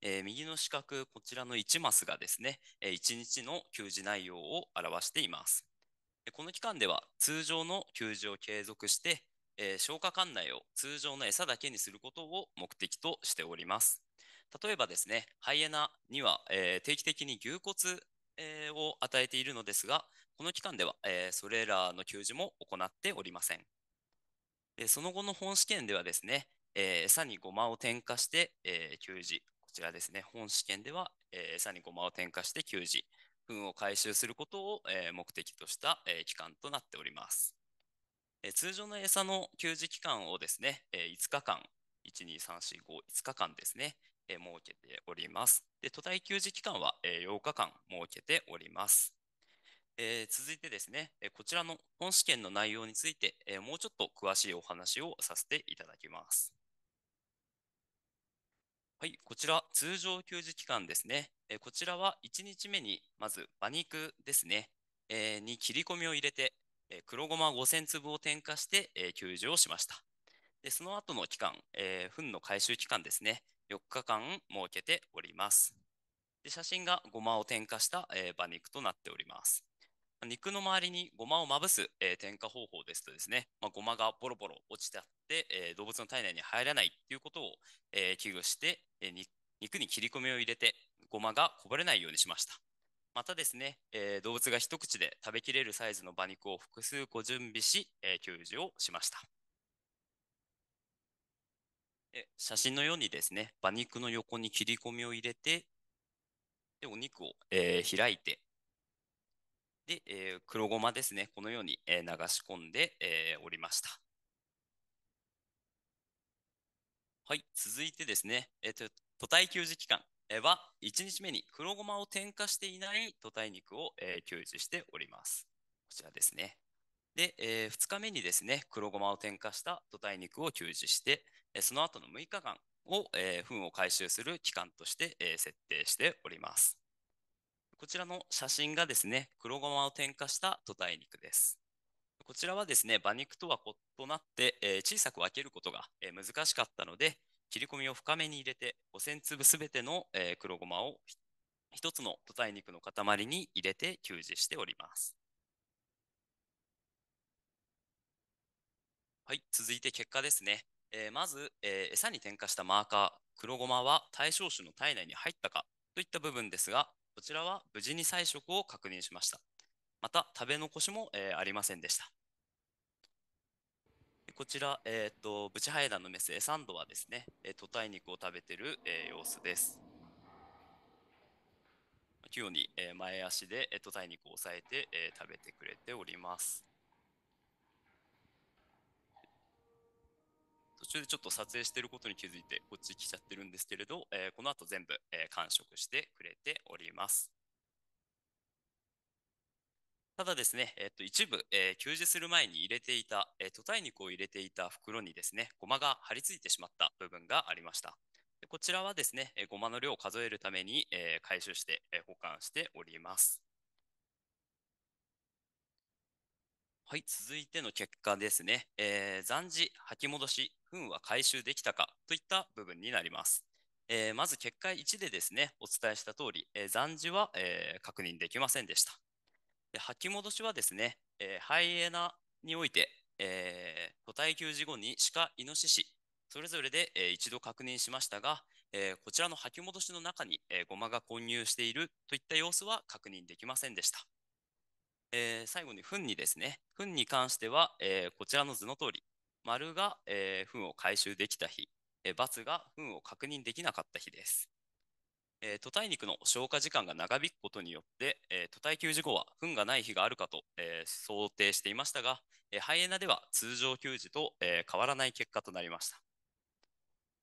え右の四角、こちらの1マスがですね、え1日の給仕内容を表しています。この期間では通常の給仕を継続して、え消化管内を通常の餌だけにすることを目的としております。例えばですね、ハイエナには、え定期的に牛骨、えを与えているのですが、この期間では、えー、それらの給仕も行っておりません。えその後の本試験ではですね、えー、餌にごまを添加して、えー、給仕、こちらですね、本試験では、えー、餌にごまを添加して給仕、糞を回収することを、えー、目的とした、えー、期間となっております。えー、通常の餌の給仕期間をですね、えー、5日間、1、2、3、4、5、5日間ですね、えー、設けております。で、都内給仕期間は、えー、8日間設けております。えー、続いてですね、こちらの本試験の内容について、えー、もうちょっと詳しいお話をさせていただきます。はい、こちら、通常給仕期間ですね。えこちらは1日目に、まず馬肉ですね、えに切り込みを入れて、え黒ごま5000粒を添加して、え給仕をしました。でその後の期間、えー、糞の回収期間ですね、4日間設けております。で写真がごまを添加した、え馬肉となっております。肉の周りにごまをまぶす、えー、添加方法ですとですね、まあ、ごまがボロボロ落ちてあって、えー、動物の体内に入らないということを、えー、危惧して、えー、肉に切り込みを入れて、ごまがこぼれないようにしました。またですね、えー、動物が一口で食べきれるサイズの馬肉を複数個準備し、えー、給をしました。写真のようにですね、馬肉の横に切り込みを入れて、でお肉を、えー、開いて、で、えー、黒ごまですね、このように、えー、流し込んで、えー、おりました。はい、続いてですね、えーと、都体給餌期間は1日目に黒ごまを添加していない都体肉を、えー、給仕しております。こちらですね。で、えー、2日目にですね、黒ごまを添加した土体肉を給仕して、えー、その後の6日間を、えー、糞を回収する期間として、えー、設定しております。こちらの写真がですね、黒ごまを添加した土体肉です。こちらはですね、馬肉とは異なって、えー、小さく分けることが、えー、難しかったので、切り込みを深めに入れて、5000粒すべての、えー、黒ごまを1つの土体肉の塊に入れて給仕しております。はい、続いて結果ですね。えー、まず、えー、餌に添加したマーカー、黒ごまは対象種の体内に入ったかといった部分ですが、こちらは無事に菜食を確認しました。また、食べ残しも、えー、ありませんでした。こちら、えーと、とブチハエダのメスエサンドはですね、えー、トタイ肉を食べてる、えー、様子です。器用に、えー、前足で、えー、トタイ肉を押さえて、えー、食べてくれております。中でちょっと撮影していることに気づいてこっち来ちゃってるんですけれど、えー、この後全部、えー、完食してくれております。ただですね、えっと、一部、えー、給仕する前に入れていた、えー、都体肉を入れていた袋にですね、ごまが張り付いてしまった部分がありました。こちらはですね、えー、ごまの量を数えるために、えー、回収して、えー、保管しております。はい、続いての結果ですね。えー、残事、吐き戻し、軍は回収できたかといった部分になります。えー、まず結果1でですね、お伝えした通り、えー、残時は、えー、確認できませんでした。で吐き戻しはですね、えハイエナにおいて、えー、給久時後に鹿、イノシシ、それぞれで、えー、一度確認しましたが、えこちらの吐き戻しの中に、えゴマが混入しているといった様子は確認できませんでした。え最後に糞にですね、糞に関しては、えこちらの図の通り、丸が、えー、糞を回収できた日、えー、×が糞を確認できなかった日です。えー、都体肉の消化時間が長引くことによって、えー、都体給時後は糞がない日があるかと、えー、想定していましたが、えー、ハイエナでは通常給時と、えー、変わらない結果となりました。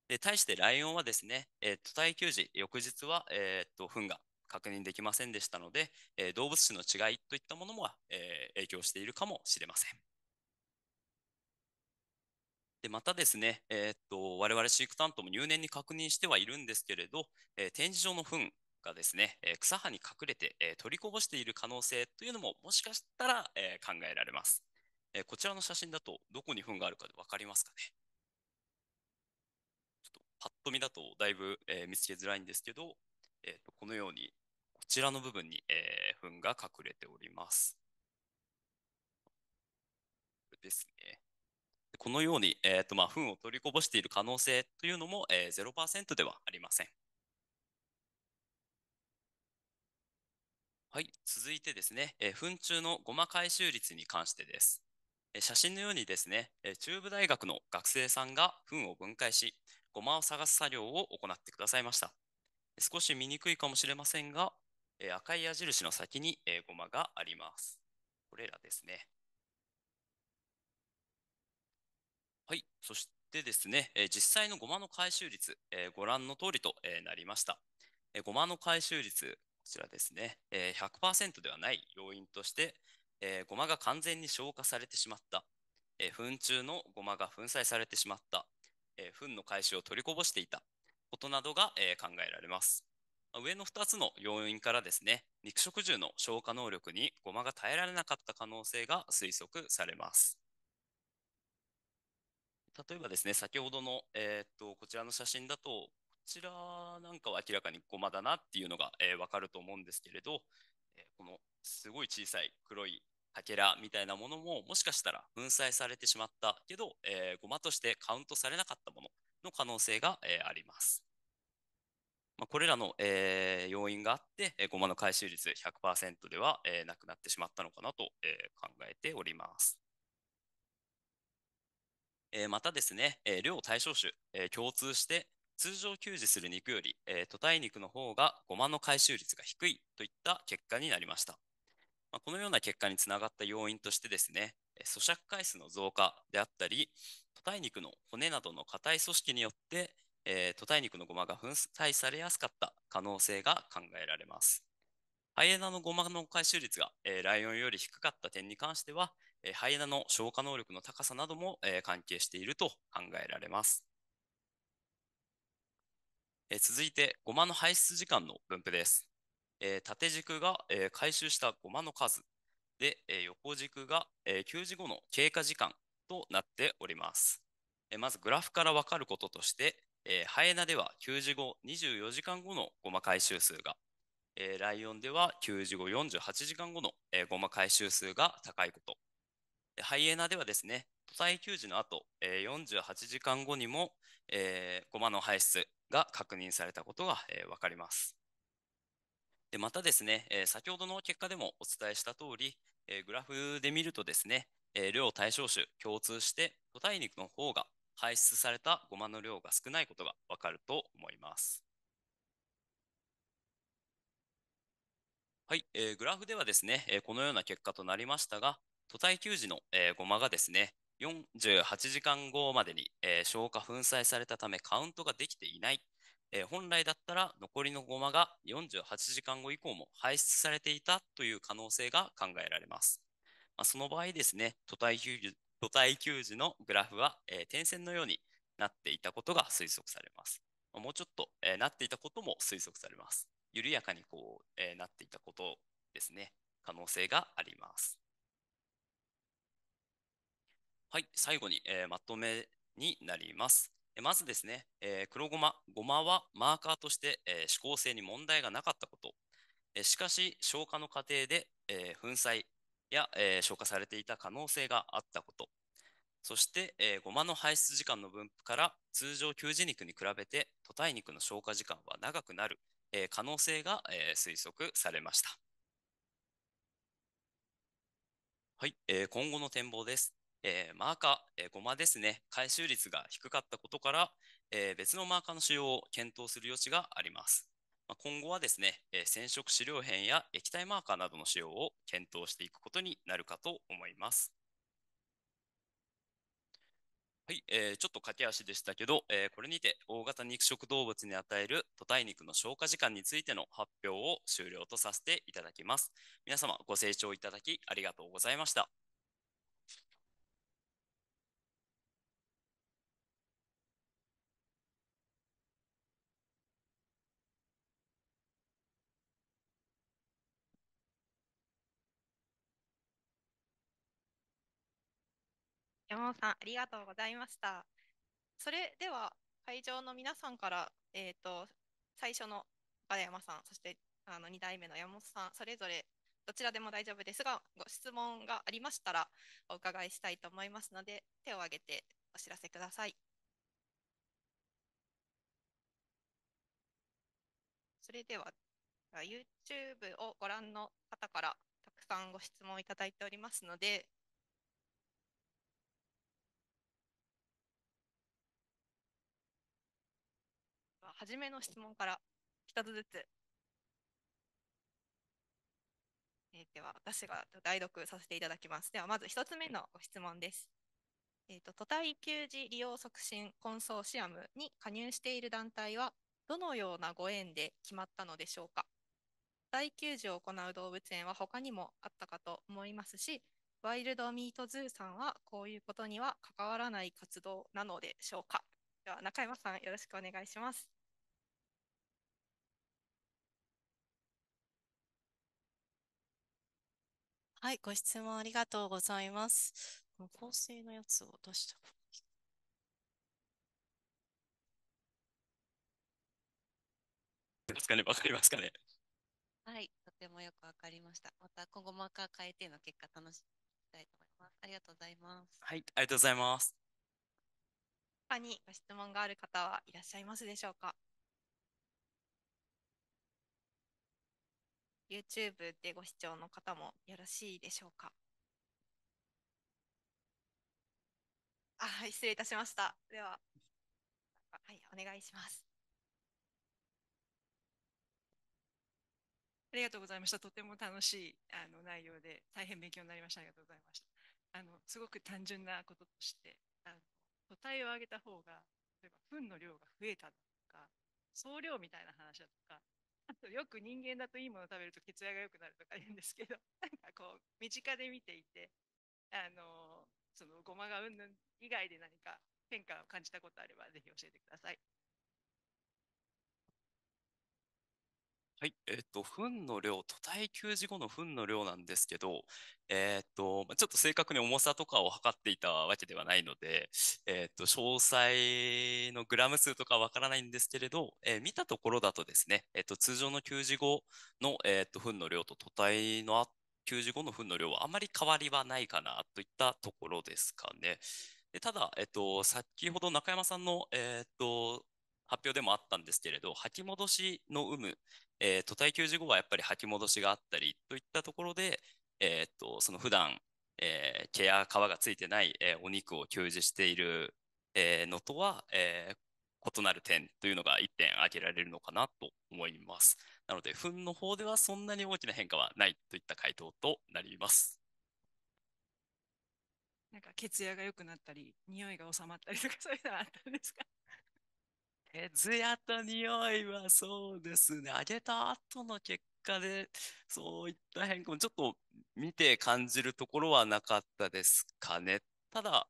で対してライオンはですね、えー、都体給時翌日は、えー、っと糞が確認できませんでしたので、えー、動物種の違いといったものも、えー、影響しているかもしれません。でまたですね、えー、っと我々飼育担当も入念に確認してはいるんですけれど、えー、展示場の糞がですね、え草葉に隠れて、え取りこぼしている可能性というのももしかしたら、え考えられます、えこちらの写真だとどこに糞があるかで分かりますかねちょっとパッと見だとだいぶ、え見つけづらいんですけど、えー、っとこのようにこちらの部分に、え糞が隠れております。ですね。このように、えーとまあ、糞を取りこぼしている可能性というのも、えー、0%ではありません。はい、続いてですね、えー、糞中のごま回収率に関してです。えー、写真のようにですね、えー、中部大学の学生さんが糞を分解し、ごまを探す作業を行ってくださいました。少し見にくいかもしれませんが、えー、赤い矢印の先に、えー、ごまがあります。これらですね。はい。そしてですね、えー実際のごまの回収率、えーご覧の通りと、えーなりました。えーごまの回収率、こちらですね、えー100%ではない要因として、えーごまが完全に消化されてしまった、えー粉中のごまが粉砕されてしまった、えー粉の回収を取りこぼしていたことなどが、えー考えられます。あ上の2つの要因からですね、肉食獣の消化能力にごまが耐えられなかった可能性が推測されます。例えばですね、先ほどの、えー、っと、こちらの写真だと、こちらなんかは明らかにゴマだなっていうのが、えー、わかると思うんですけれど、えー、このすごい小さい黒いかけらみたいなものも、もしかしたら粉砕されてしまったけど、えー、ゴマとしてカウントされなかったものの可能性が、えー、あります。まあ、これらの、えー、要因があって、えー、ゴマの回収率100%では、えー、なくなってしまったのかなと、えー、考えております。えー、またですね、えー、量対象種、えー、共通して、通常給仕する肉より、えー、都体肉の方がごまの回収率が低いといった結果になりました。まあ、このような結果につながった要因としてですね、咀嚼回数の増加であったり、都体肉の骨などの硬い組織によって、えー、都体肉のごまが粉砕されやすかった可能性が考えられます。ハイエナのごまの回収率が、えー、ライオンより低かった点に関しては、えハイエナの消化能力の高さなども、え関係していると考えられます。え続いて、ゴマの排出時間の分布です。え縦軸が、え回収したゴマの数で、え横軸が、え給仕後の経過時間となっております。えまずグラフから分かることとして、えハイエナでは給仕後24時間後のゴマ回収数が、えライオンでは給仕後48時間後の、えー、ゴマ回収数が高いこと、ハイエナではですね、都体給時の後、え48時間後にも、えー、ゴマの排出が確認されたことが、えー、分かります。でまたですね、えー、先ほどの結果でもお伝えした通り、えー、グラフで見るとですね、えー、量対象種共通して都体肉の方が排出されたゴマの量が少ないことが分かると思います。はい、えー、グラフではですね、えー、このような結果となりましたが、都体給時の、えー、ゴマがですね、48時間後までに、えー、消化粉砕されたためカウントができていない、えー、本来だったら残りのゴマが48時間後以降も排出されていたという可能性が考えられます。まあ、その場合ですね、都体給餌都体給餌のグラフは、えー、点線のようになっていたことが推測されます。まあ、もうちょっと、えー、なっていたことも推測されます。緩やかにこう、えー、なっていたことですね、可能性があります。はい、最後に、えー、まとめになります。えまずですね、えー、黒ごま、ごまはマーカーとして、えー、指向性に問題がなかったこと、えしかし消化の過程で、え粉砕や、え消化されていた可能性があったこと、そして、えー、ごまの排出時間の分布から通常給餌肉に比べて屠体肉の消化時間は長くなる、え可能性が、え推測されました。はい、え今後の展望です。えー、マーカー、えー、ゴマですね、回収率が低かったことから、えー、別のマーカーの使用を検討する余地があります。まあ、今後はですね、えー、染色資料片や液体マーカーなどの使用を検討していくことになるかと思います。はい、えー、ちょっと駆け足でしたけど、えー、これにて大型肉食動物に与える都体肉の消化時間についての発表を終了とさせていただきます。皆様ご清聴いただきありがとうございました。山本さん、ありがとうございました。それでは、会場の皆さんから、えっ、ー、と、最初の岡山さん、そしてあの2代目の山本さん、それぞれどちらでも大丈夫ですが、ご質問がありましたらお伺いしたいと思いますので、手を挙げてお知らせください。それでは、YouTube をご覧の方からたくさんご質問いただいておりますので、初めの質問から一つずつ、えー、では私が代読させていただきます。ではまず一つ目のご質問です。えーと、都体給児利用促進コンソーシアムに加入している団体はどのようなご縁で決まったのでしょうか大給仕を行う動物園は他にもあったかと思いますしワイルドミートズーさんはこういうことには関わらない活動なのでしょうかでは中山さんよろしくお願いしますはい、ご質問ありがとうございます。この構成のやつを出したますかね、わかりますかね。はい、とてもよくわかりました。また今後マーカー変えての結果楽しみたいと思います。ありがとうございます。はい、ありがとうございます。他にご質問がある方はいらっしゃいますでしょうか。YouTube でご視聴の方もよろしいでしょうか。あ、はい、失礼いたしました。では、はい、お願いします。ありがとうございました。とても楽しいあの内容で大変勉強になりました。ありがとうございました。あのすごく単純なこととしてあの、答えを上げた方が、例えば糞の量が増えたとか、総量みたいな話だとか、あとよく人間だといいもの食べると血圧が良くなるとか言うんですけど [LAUGHS] なんかこう身近で見ていてあのそのごまがうんぬん以外で何か変化を感じたことあればぜひ教えてください。はい、えっと、糞の量、都体給仕後の糞の量なんですけど、えっと、ちょっと正確に重さとかを測っていたわけではないので、えっと、詳細のグラム数とかわからないんですけれど、え見たところだとですね、えっと、通常の給仕後の、えっと、糞の量と都体のあ給仕後の糞の量はあまり変わりはないかなといったところですかね。でただ、えっと、先ほど中山さんの、えっと、発表でもあったんですけれど、吐き戻しの有無、えー、と耐久時後はやっぱり吐き戻しがあったりといったところで、えー、っとその普段、えー、毛や皮がついてない、えー、お肉を給仕している、えー、のとは、えー、異なる点というのが1点挙げられるのかなと思います。なので、糞の方ではそんなに大きな変化はないといった回答となります。なんか血圧が良くなったり、匂いが収まったりとかそういうのはあったんですかえ、艶と匂いはそうですね。あげた後の結果で、そういった変化もちょっと見て感じるところはなかったですかね。ただ、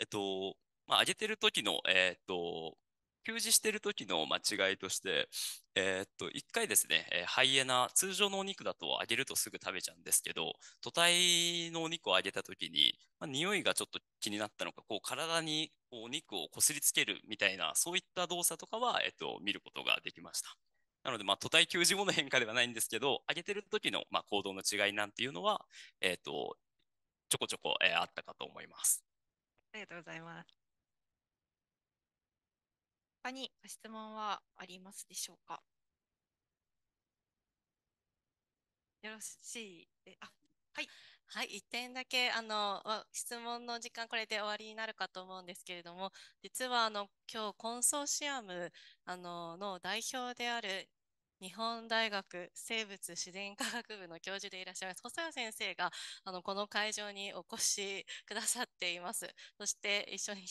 えっと、まあ、げてる時の、えーっと、給仕してる時の間違いとして、えーっと、一回ですね、えーハイエナ、通常のお肉だと揚げるとすぐ食べちゃうんですけど、都体のお肉を揚げた時に、まあ、匂いがちょっと気になったのか、こう体にお肉をこすりつけるみたいな、そういった動作とかは、えっと、見ることができました。なので、まあ、都体給後の変化ではないんですけど、上げてる時の、まあ、行動の違いなんていうのは、えっと、ちょこちょこ、えー、あったかと思います。ありがとうございます。他にご質問はありますでしょうかよろしいで、あ、はい。はい、1点だけあの質問の時間、これで終わりになるかと思うんですけれども、実はあの今日コンソーシアムあのの代表である日本大学生物自然科学部の教授でいらっしゃいます細谷先生があのこの会場にお越しくださっています。そして一緒に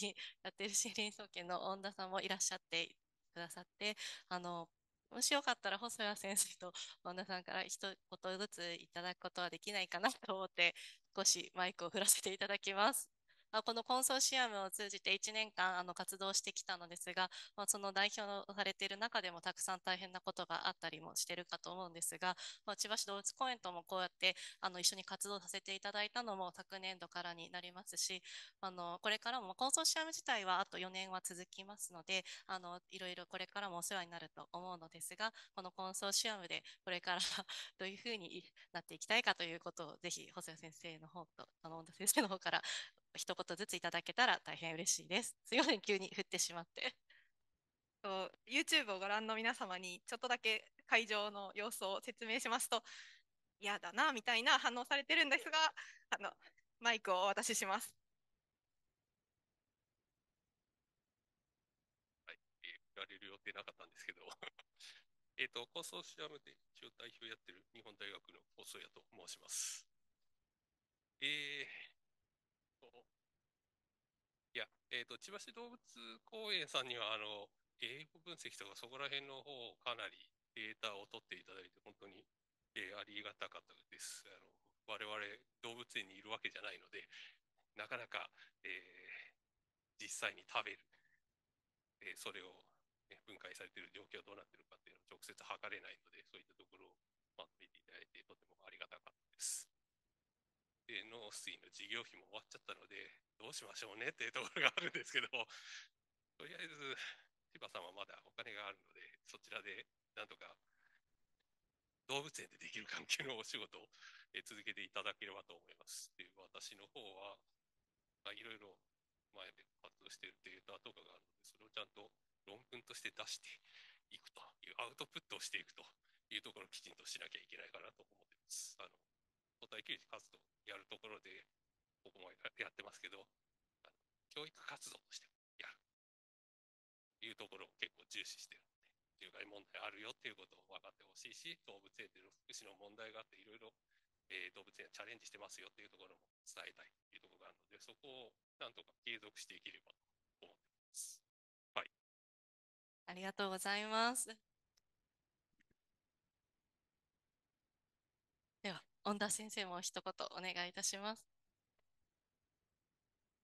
やっている森林総研の恩田さんもいらっしゃってくださってあのもしよかったら細谷先生と本田さんから一言ずついただくことはできないかなと思って、少しマイクを振らせていただきます。このコンソーシアムを通じて1年間あの活動してきたのですが、まあ、その代表されている中でもたくさん大変なことがあったりもしてるかと思うんですが、まあ、千葉市動物公園ともこうやってあの一緒に活動させていただいたのも昨年度からになりますし、あのこれからもコンソーシアム自体はあと4年は続きますので、あのいろいろこれからもお世話になると思うのですが、このコンソーシアムでこれから [LAUGHS] どういうふうになっていきたいかということをぜひ細谷先生の方と、あの先生の方から一言ずついただけたら大変嬉しいです。[LAUGHS] すいません、急に振ってしまって。YouTube をご覧の皆様にちょっとだけ会場の様子を説明しますと嫌だなみたいな反応されてるんですがあのマイクをお渡しします。はい、えー、言われる予定なかったんですけど [LAUGHS] えとコースを調べて一応代表やってる日本大学の放送屋と申します。えー、いや、えっと、千葉市動物公園さんには、あの、英語分析とかそこら辺の方かなりデータを取っていただいて、本当に、えー、ありがたかったです。あの、我々動物園にいるわけじゃないので、なかなか、えー、実際に食べる、えー、それを、ね、分解されている状況どうなっているかっていうのを直接測れないので、水の事業費も終わっちゃったので、どうしましょうねっていうところがあるんですけど、[LAUGHS] とりあえず、柴さんはまだお金があるので、そちらでなんとか動物園でできる関係のお仕事を続けていただければと思います。で私の方は、まあ、いろいろ前で活動しているデータとかがあるので、それをちゃんと論文として出していくという、アウトプットをしていくというところをきちんとしなきゃいけないかなと思っています。あの答えき活動やるところで、僕もやってますけど、教育活動としてやる。いうところを結構重視してるので、重害問題あるよっていうことを分かってほしいし、動物園での福祉の問題があって、いろいろ、えー、動物園チャレンジしてますよっていうところも伝えたいというところがあるので、そこをなんとか継続していければと思ってます。はい。ありがとうございます。恩田先生も一言お願いいたします。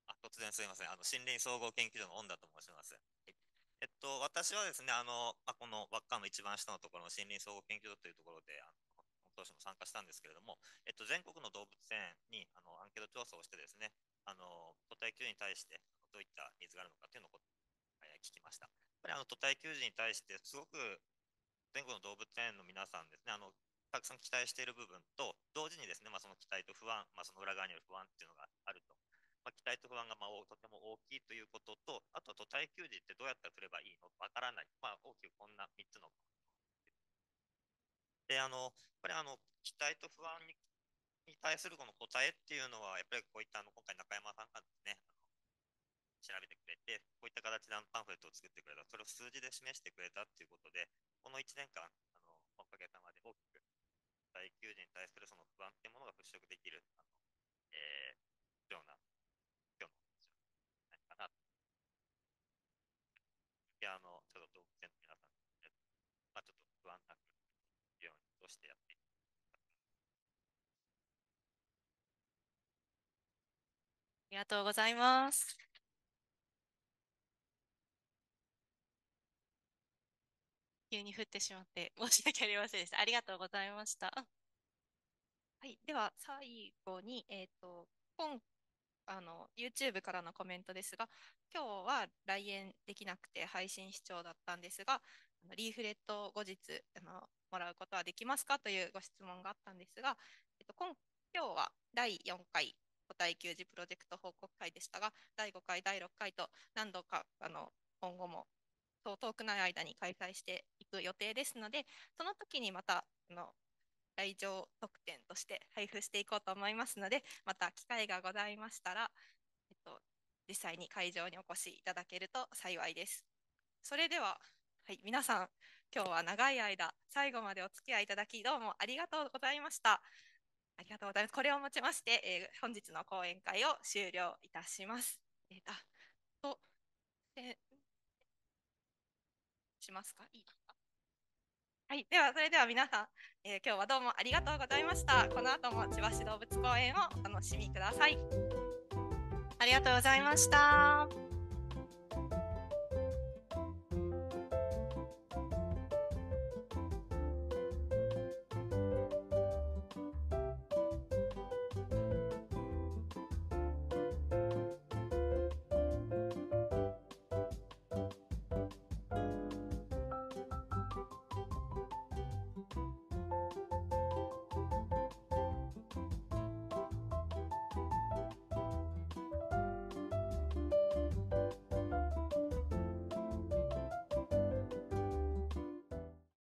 あ、突然すみません。あの森林総合研究所の恩田と申します。えっと、私はですね、あの、まあ、この輪っかの一番下のところの森林総合研究所というところで、あの今年も参加したんですけれども、えっと、全国の動物園にあのアンケート調査をしてですね、あの都体給に対してどういった水があるのかというのを聞きました。やっぱりあの都体給児に対して、すごく全国の動物園の皆さんですね、あのたくさん期待している部分と、同時にですね、まあ、その期待と不安、まあ、その裏側にある不安っていうのがあると。まあ、期待と不安がまあとても大きいということと、あとは耐久時ってどうやったら来ればいいのわからない、まあ、大きくこんな3つの。で、あのこれあの期待と不安に対するこの答えっていうのは、やっぱりこういったあの今回、中山さんがですね、調べてくれて、こういった形でパンフレットを作ってくれた、それを数字で示してくれたっていうことで、この1年間、あのおかげさまで大きく耐久時に対するその不安っていうものが払拭できる、あのえー、ような、今日の話ないかな。いや、あの、ちょっと動物園の皆さん、まあ、ちょっと不安なく、ようにとしてやっていく。ありがとうございます。急に降ってしまって申し訳ありませんでした。ありがとうございました。はい、では最後に、えっ、ー、と、今あの YouTube からのコメントですが、今日は来園できなくて配信視聴だったんですが、リーフレットを後日あのもらうことはできますかというご質問があったんですが、えっと、今今日は第4回個体給仕プロジェクト報告会でしたが、第5回、第6回と何度かあの今後もそう遠くない間に開催してく予定ですので、その時にまたあの来場特典として配布していこうと思いますので、また機会がございましたら、えっと、実際に会場にお越しいただけると幸いです。それでは、はい、皆さん、今日は長い間、最後までお付き合いいただき、どうもありがとうございました。ありがとうございます。これをもちまして、えー、本日の講演会を終了いたします。えー、と、えー、しますかいいはい、ではそれでは皆さん、えー、今日はどうもありがとうございました。この後も千葉市動物公園をお楽しみください。ありがとうございました。